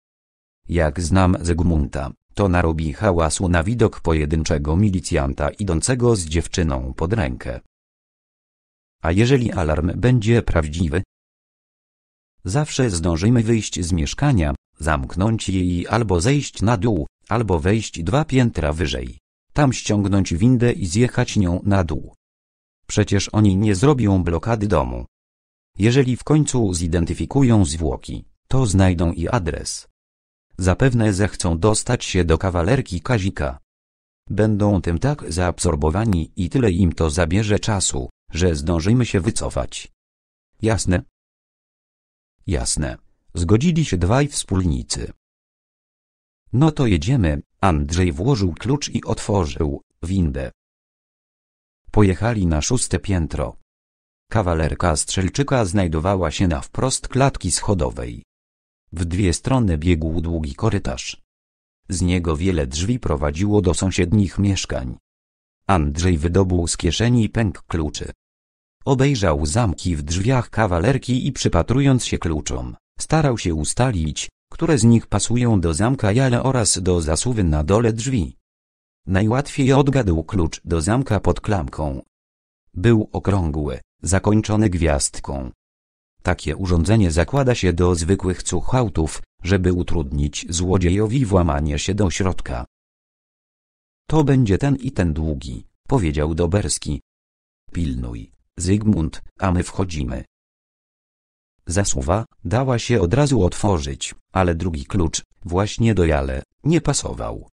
Jak znam Zygmunta, to narobi hałasu na widok pojedynczego milicjanta idącego z dziewczyną pod rękę. A jeżeli alarm będzie prawdziwy? Zawsze zdążymy wyjść z mieszkania, zamknąć jej albo zejść na dół, albo wejść dwa piętra wyżej. Tam ściągnąć windę i zjechać nią na dół. Przecież oni nie zrobią blokady domu. Jeżeli w końcu zidentyfikują zwłoki, to znajdą i adres. Zapewne zechcą dostać się do kawalerki Kazika. Będą tym tak zaabsorbowani i tyle im to zabierze czasu, że zdążymy się wycofać. Jasne? Jasne. Zgodzili się dwaj wspólnicy. No to jedziemy, Andrzej włożył klucz i otworzył windę. Pojechali na szóste piętro. Kawalerka strzelczyka znajdowała się na wprost klatki schodowej. W dwie strony biegł długi korytarz. Z niego wiele drzwi prowadziło do sąsiednich mieszkań. Andrzej wydobył z kieszeni pęk kluczy. Obejrzał zamki w drzwiach kawalerki i przypatrując się kluczom, starał się ustalić, które z nich pasują do zamka jale oraz do zasuwy na dole drzwi. Najłatwiej odgadł klucz do zamka pod klamką. Był okrągły, zakończony gwiazdką, takie urządzenie zakłada się do zwykłych cuchautów, żeby utrudnić złodziejowi włamanie się do środka. To będzie ten i ten długi, powiedział Doberski. Pilnuj, Zygmunt, a my wchodzimy. Zasuwa, dała się od razu otworzyć, ale drugi klucz, właśnie do jale, nie pasował.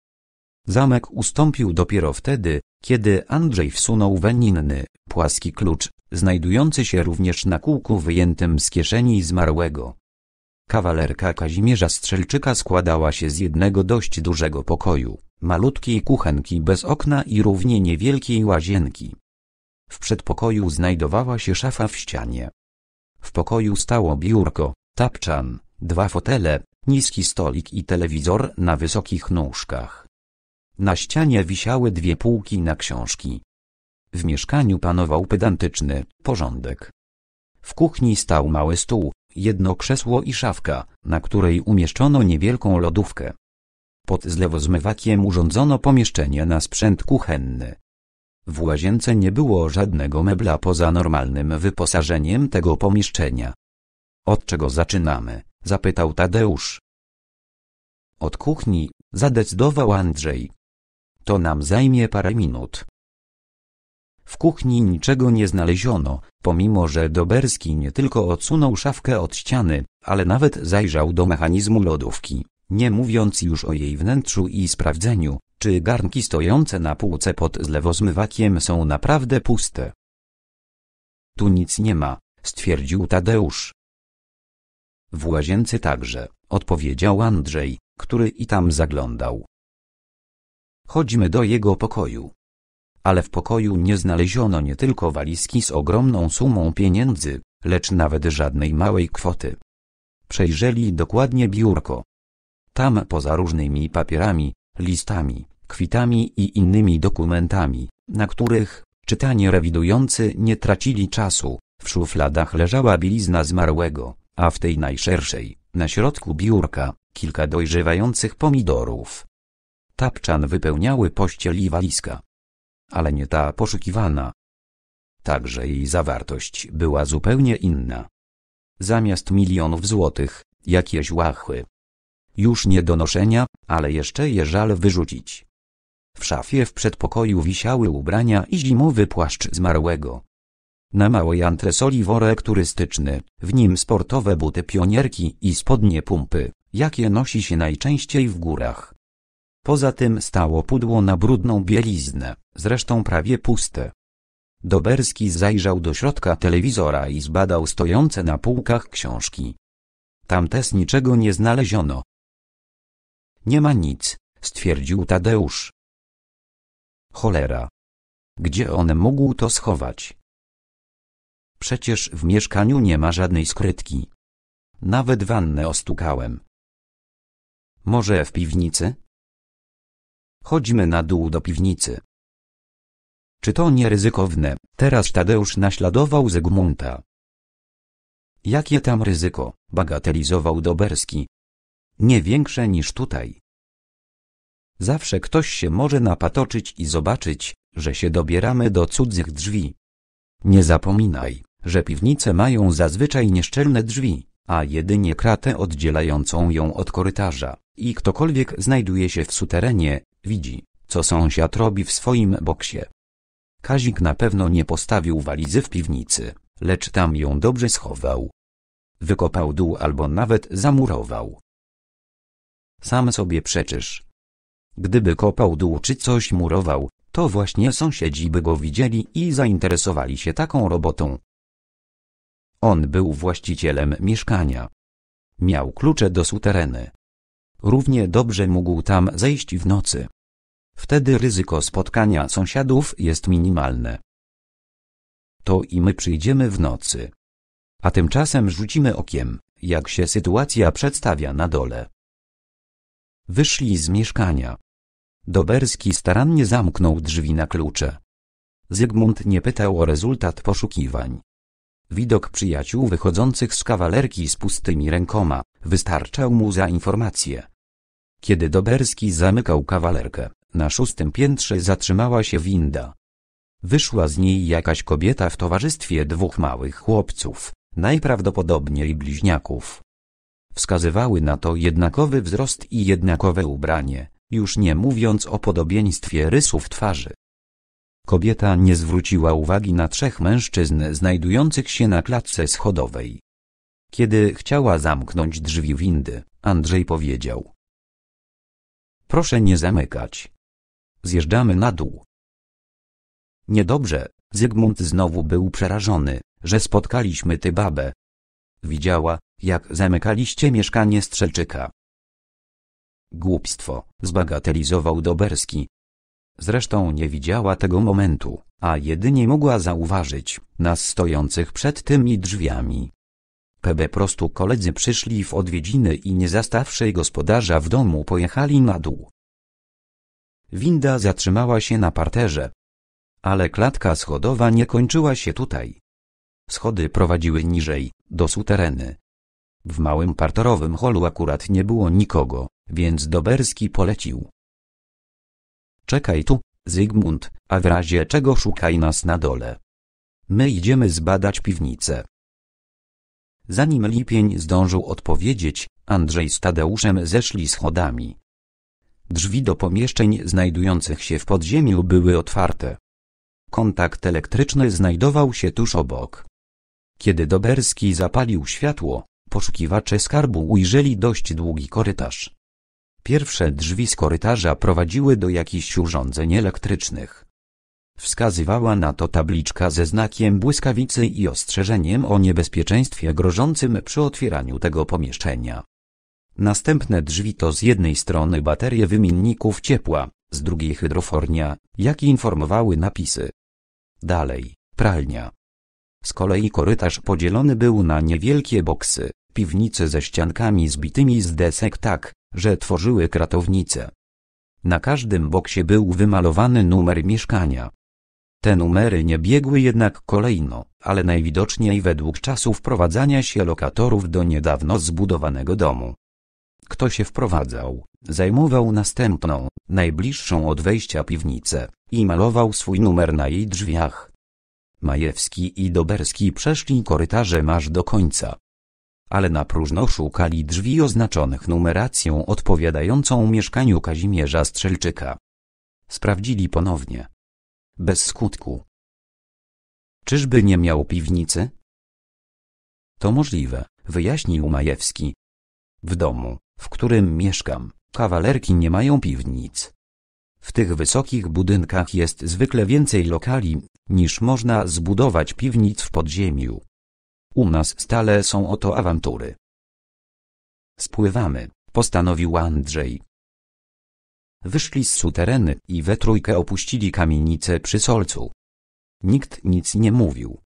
Zamek ustąpił dopiero wtedy, kiedy Andrzej wsunął weninny, płaski klucz, znajdujący się również na kółku wyjętym z kieszeni zmarłego. Kawalerka Kazimierza Strzelczyka składała się z jednego dość dużego pokoju, malutkiej kuchenki bez okna i równie niewielkiej łazienki. W przedpokoju znajdowała się szafa w ścianie. W pokoju stało biurko, tapczan, dwa fotele, niski stolik i telewizor na wysokich nóżkach. Na ścianie wisiały dwie półki na książki. W mieszkaniu panował pedantyczny porządek. W kuchni stał mały stół, jedno krzesło i szafka, na której umieszczono niewielką lodówkę. Pod zlewozmywakiem urządzono pomieszczenie na sprzęt kuchenny. W łazience nie było żadnego mebla poza normalnym wyposażeniem tego pomieszczenia. Od czego zaczynamy? zapytał Tadeusz. Od kuchni, zadecydował Andrzej. To nam zajmie parę minut. W kuchni niczego nie znaleziono, pomimo że Doberski nie tylko odsunął szafkę od ściany, ale nawet zajrzał do mechanizmu lodówki, nie mówiąc już o jej wnętrzu i sprawdzeniu, czy garnki stojące na półce pod zlewozmywakiem są naprawdę puste. Tu nic nie ma, stwierdził Tadeusz. W łazience także, odpowiedział Andrzej, który i tam zaglądał. Chodźmy do jego pokoju ale w pokoju nie znaleziono nie tylko walizki z ogromną sumą pieniędzy, lecz nawet żadnej małej kwoty. Przejrzeli dokładnie biurko. Tam poza różnymi papierami, listami, kwitami i innymi dokumentami, na których, czytanie rewidujący nie tracili czasu, w szufladach leżała bielizna zmarłego, a w tej najszerszej, na środku biurka, kilka dojrzewających pomidorów. Tapczan wypełniały pościel i walizka ale nie ta poszukiwana. Także jej zawartość była zupełnie inna. Zamiast milionów złotych, jakieś łachły. Już nie do noszenia, ale jeszcze je żal wyrzucić. W szafie w przedpokoju wisiały ubrania i zimowy płaszcz zmarłego. Na małej antresoli worek turystyczny, w nim sportowe buty pionierki i spodnie pumpy, jakie nosi się najczęściej w górach. Poza tym stało pudło na brudną bieliznę zresztą prawie puste. Doberski zajrzał do środka telewizora i zbadał stojące na półkach książki. Tam też niczego nie znaleziono. Nie ma nic, stwierdził Tadeusz. Cholera. Gdzie on mógł to schować? Przecież w mieszkaniu nie ma żadnej skrytki. Nawet wannę ostukałem. Może w piwnicy? Chodźmy na dół do piwnicy. Czy to nie ryzykowne? Teraz Tadeusz naśladował Zygmunta. Jakie tam ryzyko? Bagatelizował Doberski. Nie większe niż tutaj. Zawsze ktoś się może napatoczyć i zobaczyć, że się dobieramy do cudzych drzwi. Nie zapominaj, że piwnice mają zazwyczaj nieszczelne drzwi, a jedynie kratę oddzielającą ją od korytarza i ktokolwiek znajduje się w suterenie, widzi, co sąsiad robi w swoim boksie. Kazik na pewno nie postawił walizy w piwnicy, lecz tam ją dobrze schował. Wykopał dół albo nawet zamurował. Sam sobie przeczysz. Gdyby kopał dół czy coś murował, to właśnie sąsiedzi by go widzieli i zainteresowali się taką robotą. On był właścicielem mieszkania. Miał klucze do sutereny. Równie dobrze mógł tam zejść w nocy. Wtedy ryzyko spotkania sąsiadów jest minimalne. To i my przyjdziemy w nocy. A tymczasem rzucimy okiem, jak się sytuacja przedstawia na dole. Wyszli z mieszkania. Doberski starannie zamknął drzwi na klucze. Zygmunt nie pytał o rezultat poszukiwań. Widok przyjaciół wychodzących z kawalerki z pustymi rękoma wystarczał mu za informację. Kiedy Doberski zamykał kawalerkę, na szóstym piętrze zatrzymała się winda. Wyszła z niej jakaś kobieta w towarzystwie dwóch małych chłopców, najprawdopodobniej bliźniaków. Wskazywały na to jednakowy wzrost i jednakowe ubranie, już nie mówiąc o podobieństwie rysów twarzy. Kobieta nie zwróciła uwagi na trzech mężczyzn znajdujących się na klatce schodowej. Kiedy chciała zamknąć drzwi windy, Andrzej powiedział. Proszę nie zamykać. Zjeżdżamy na dół. Niedobrze, Zygmunt znowu był przerażony, że spotkaliśmy tę babę. Widziała, jak zamykaliście mieszkanie Strzelczyka. Głupstwo, zbagatelizował Doberski. Zresztą nie widziała tego momentu, a jedynie mogła zauważyć nas stojących przed tymi drzwiami. Pebe prostu koledzy przyszli w odwiedziny i nie zastawszy gospodarza w domu pojechali na dół. Winda zatrzymała się na parterze. Ale klatka schodowa nie kończyła się tutaj. Schody prowadziły niżej, do sutereny. W małym parterowym holu akurat nie było nikogo, więc Doberski polecił. Czekaj tu, Zygmunt, a w razie czego szukaj nas na dole. My idziemy zbadać piwnicę. Zanim Lipień zdążył odpowiedzieć, Andrzej z Tadeuszem zeszli schodami. Drzwi do pomieszczeń znajdujących się w podziemiu były otwarte. Kontakt elektryczny znajdował się tuż obok. Kiedy Doberski zapalił światło, poszukiwacze skarbu ujrzeli dość długi korytarz. Pierwsze drzwi z korytarza prowadziły do jakichś urządzeń elektrycznych. Wskazywała na to tabliczka ze znakiem błyskawicy i ostrzeżeniem o niebezpieczeństwie grożącym przy otwieraniu tego pomieszczenia. Następne drzwi to z jednej strony baterie wymienników ciepła, z drugiej hydrofornia, jak informowały napisy. Dalej, pralnia. Z kolei korytarz podzielony był na niewielkie boksy, piwnice ze ściankami zbitymi z desek tak, że tworzyły kratownice. Na każdym boksie był wymalowany numer mieszkania. Te numery nie biegły jednak kolejno, ale najwidoczniej według czasu wprowadzania się lokatorów do niedawno zbudowanego domu. Kto się wprowadzał, zajmował następną, najbliższą od wejścia piwnicę i malował swój numer na jej drzwiach. Majewski i Doberski przeszli korytarzem aż do końca. Ale na próżno szukali drzwi oznaczonych numeracją odpowiadającą mieszkaniu Kazimierza Strzelczyka. Sprawdzili ponownie. Bez skutku. Czyżby nie miał piwnicy? To możliwe, wyjaśnił Majewski. W domu, w którym mieszkam, kawalerki nie mają piwnic. W tych wysokich budynkach jest zwykle więcej lokali, niż można zbudować piwnic w podziemiu. U nas stale są oto awantury. Spływamy, postanowił Andrzej. Wyszli z sutereny i we trójkę opuścili kamienicę przy solcu. Nikt nic nie mówił.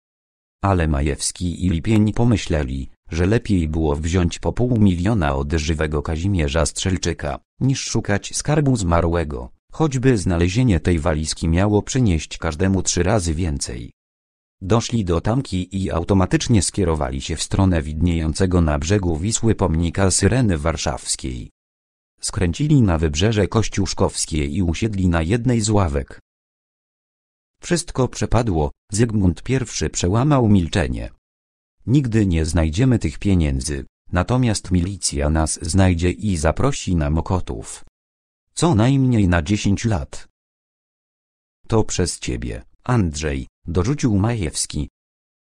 Ale Majewski i Lipień pomyśleli, że lepiej było wziąć po pół miliona od żywego Kazimierza Strzelczyka, niż szukać skarbu zmarłego, choćby znalezienie tej walizki miało przynieść każdemu trzy razy więcej. Doszli do tamki i automatycznie skierowali się w stronę widniejącego na brzegu Wisły pomnika Syreny Warszawskiej. Skręcili na wybrzeże Kościuszkowskie i usiedli na jednej z ławek. Wszystko przepadło, Zygmunt I przełamał milczenie. Nigdy nie znajdziemy tych pieniędzy, natomiast milicja nas znajdzie i zaprosi na okotów. Co najmniej na 10 lat. To przez ciebie, Andrzej, dorzucił Majewski.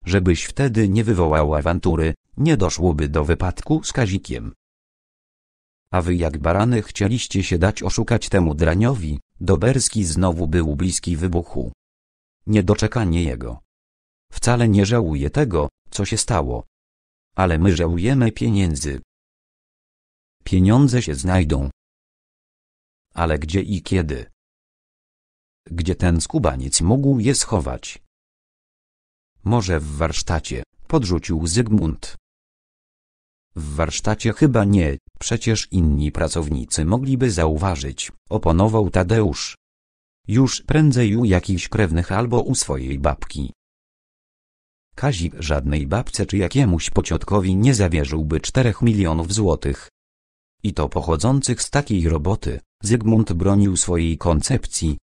Żebyś wtedy nie wywołał awantury, nie doszłoby do wypadku z Kazikiem. A wy jak barany chcieliście się dać oszukać temu draniowi, Doberski znowu był bliski wybuchu. Niedoczekanie jego, Wcale nie żałuję tego, co się stało. Ale my żałujemy pieniędzy. Pieniądze się znajdą. Ale gdzie i kiedy? Gdzie ten skubaniec mógł je schować? Może w warsztacie, podrzucił Zygmunt. W warsztacie chyba nie, przecież inni pracownicy mogliby zauważyć, oponował Tadeusz. Już prędzej u jakichś krewnych albo u swojej babki. Kazik żadnej babce czy jakiemuś pociotkowi nie zawierzyłby czterech milionów złotych. I to pochodzących z takiej roboty, Zygmunt bronił swojej koncepcji.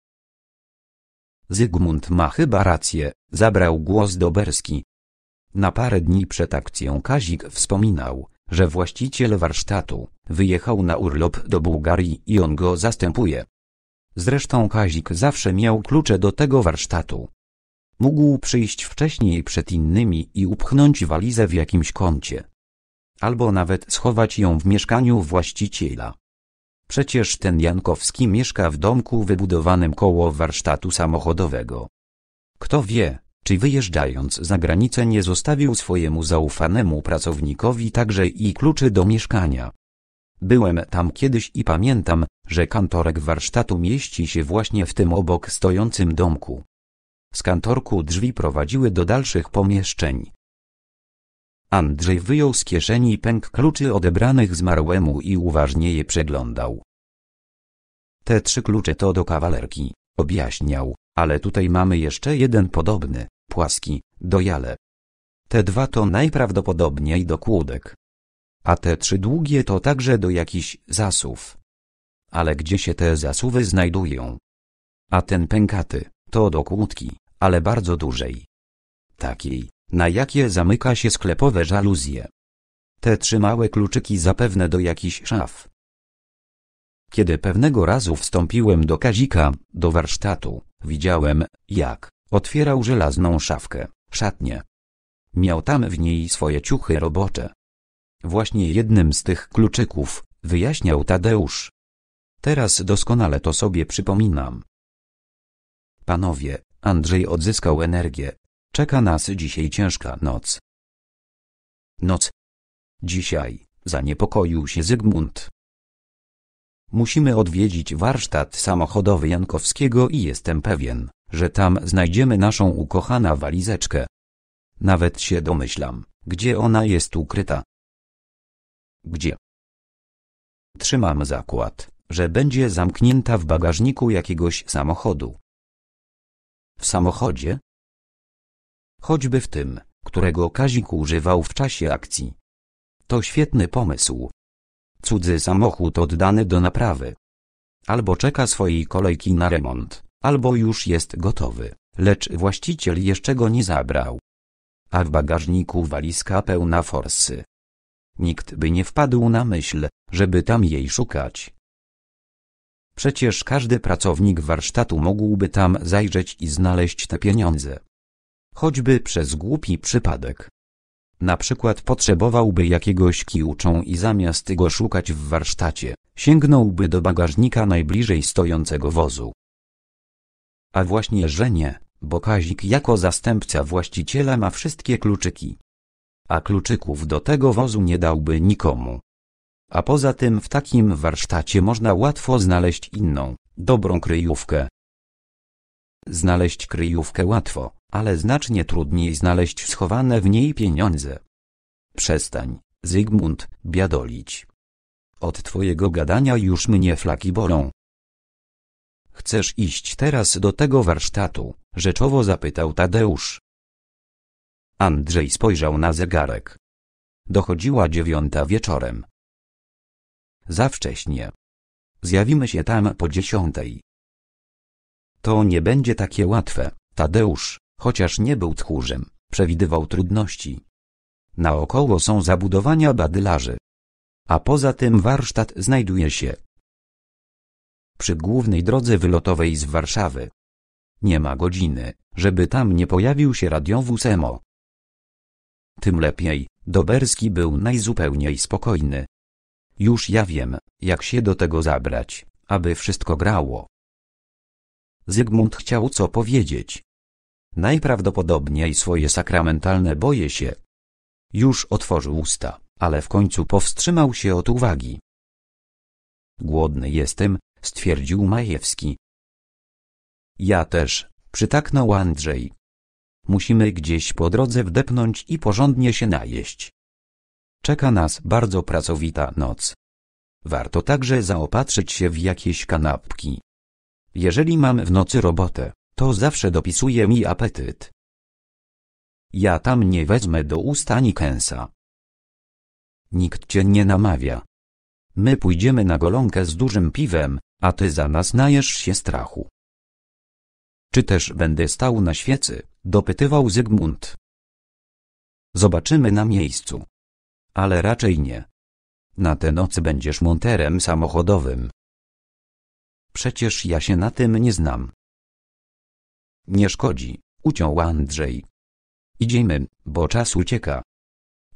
Zygmunt ma chyba rację, zabrał głos Doberski. Na parę dni przed akcją Kazik wspominał, że właściciel warsztatu wyjechał na urlop do Bułgarii i on go zastępuje. Zresztą Kazik zawsze miał klucze do tego warsztatu. Mógł przyjść wcześniej przed innymi i upchnąć walizę w jakimś kącie. Albo nawet schować ją w mieszkaniu właściciela. Przecież ten Jankowski mieszka w domku wybudowanym koło warsztatu samochodowego. Kto wie, czy wyjeżdżając za granicę nie zostawił swojemu zaufanemu pracownikowi także i kluczy do mieszkania. Byłem tam kiedyś i pamiętam, że kantorek warsztatu mieści się właśnie w tym obok stojącym domku. Z kantorku drzwi prowadziły do dalszych pomieszczeń. Andrzej wyjął z kieszeni pęk kluczy odebranych zmarłemu i uważnie je przeglądał. Te trzy klucze to do kawalerki, objaśniał, ale tutaj mamy jeszcze jeden podobny, płaski, do jale. Te dwa to najprawdopodobniej do kłódek. A te trzy długie to także do jakichś zasów. Ale gdzie się te zasuwy znajdują? A ten pękaty? To do kłódki, ale bardzo dużej. Takiej, na jakie zamyka się sklepowe żaluzje. Te trzy małe kluczyki zapewne do jakichś szaf. Kiedy pewnego razu wstąpiłem do Kazika, do warsztatu, widziałem, jak otwierał żelazną szafkę, szatnię. Miał tam w niej swoje ciuchy robocze. Właśnie jednym z tych kluczyków, wyjaśniał Tadeusz. Teraz doskonale to sobie przypominam. Panowie, Andrzej odzyskał energię. Czeka nas dzisiaj ciężka noc. Noc. Dzisiaj, zaniepokoił się Zygmunt. Musimy odwiedzić warsztat samochodowy Jankowskiego i jestem pewien, że tam znajdziemy naszą ukochana walizeczkę. Nawet się domyślam, gdzie ona jest ukryta. Gdzie? Trzymam zakład, że będzie zamknięta w bagażniku jakiegoś samochodu. W samochodzie? Choćby w tym, którego Kazik używał w czasie akcji. To świetny pomysł. Cudzy samochód oddany do naprawy. Albo czeka swojej kolejki na remont, albo już jest gotowy, lecz właściciel jeszcze go nie zabrał. A w bagażniku walizka pełna forsy. Nikt by nie wpadł na myśl, żeby tam jej szukać. Przecież każdy pracownik warsztatu mógłby tam zajrzeć i znaleźć te pieniądze. Choćby przez głupi przypadek. Na przykład potrzebowałby jakiegoś kiuczą i zamiast go szukać w warsztacie, sięgnąłby do bagażnika najbliżej stojącego wozu. A właśnie że nie, bo Kazik jako zastępca właściciela ma wszystkie kluczyki. A kluczyków do tego wozu nie dałby nikomu. A poza tym w takim warsztacie można łatwo znaleźć inną, dobrą kryjówkę. Znaleźć kryjówkę łatwo, ale znacznie trudniej znaleźć schowane w niej pieniądze. Przestań, Zygmunt, biadolić. Od twojego gadania już mnie flaki bolą. Chcesz iść teraz do tego warsztatu? Rzeczowo zapytał Tadeusz. Andrzej spojrzał na zegarek. Dochodziła dziewiąta wieczorem. Za wcześnie. Zjawimy się tam po dziesiątej. To nie będzie takie łatwe, Tadeusz, chociaż nie był tchórzem, przewidywał trudności. Naokoło są zabudowania badylarzy. A poza tym warsztat znajduje się przy głównej drodze wylotowej z Warszawy. Nie ma godziny, żeby tam nie pojawił się radiowóz EMO. Tym lepiej, Doberski był najzupełniej spokojny, już ja wiem, jak się do tego zabrać, aby wszystko grało. Zygmunt chciał co powiedzieć. Najprawdopodobniej swoje sakramentalne boje się. Już otworzył usta, ale w końcu powstrzymał się od uwagi. Głodny jestem, stwierdził Majewski. Ja też, przytaknął Andrzej. Musimy gdzieś po drodze wdepnąć i porządnie się najeść. Czeka nas bardzo pracowita noc. Warto także zaopatrzyć się w jakieś kanapki. Jeżeli mam w nocy robotę, to zawsze dopisuje mi apetyt. Ja tam nie wezmę do usta Nikensa. Nikt cię nie namawia. My pójdziemy na golonkę z dużym piwem, a ty za nas najesz się strachu. Czy też będę stał na świecy, dopytywał Zygmunt. Zobaczymy na miejscu ale raczej nie. Na tę noc będziesz monterem samochodowym. Przecież ja się na tym nie znam. Nie szkodzi, uciął Andrzej. Idziemy, bo czas ucieka.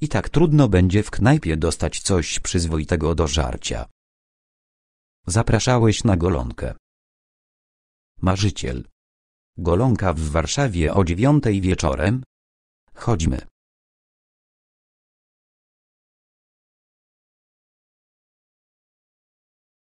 I tak trudno będzie w knajpie dostać coś przyzwoitego do żarcia. Zapraszałeś na golonkę. Marzyciel. Golonka w Warszawie o dziewiątej wieczorem? Chodźmy.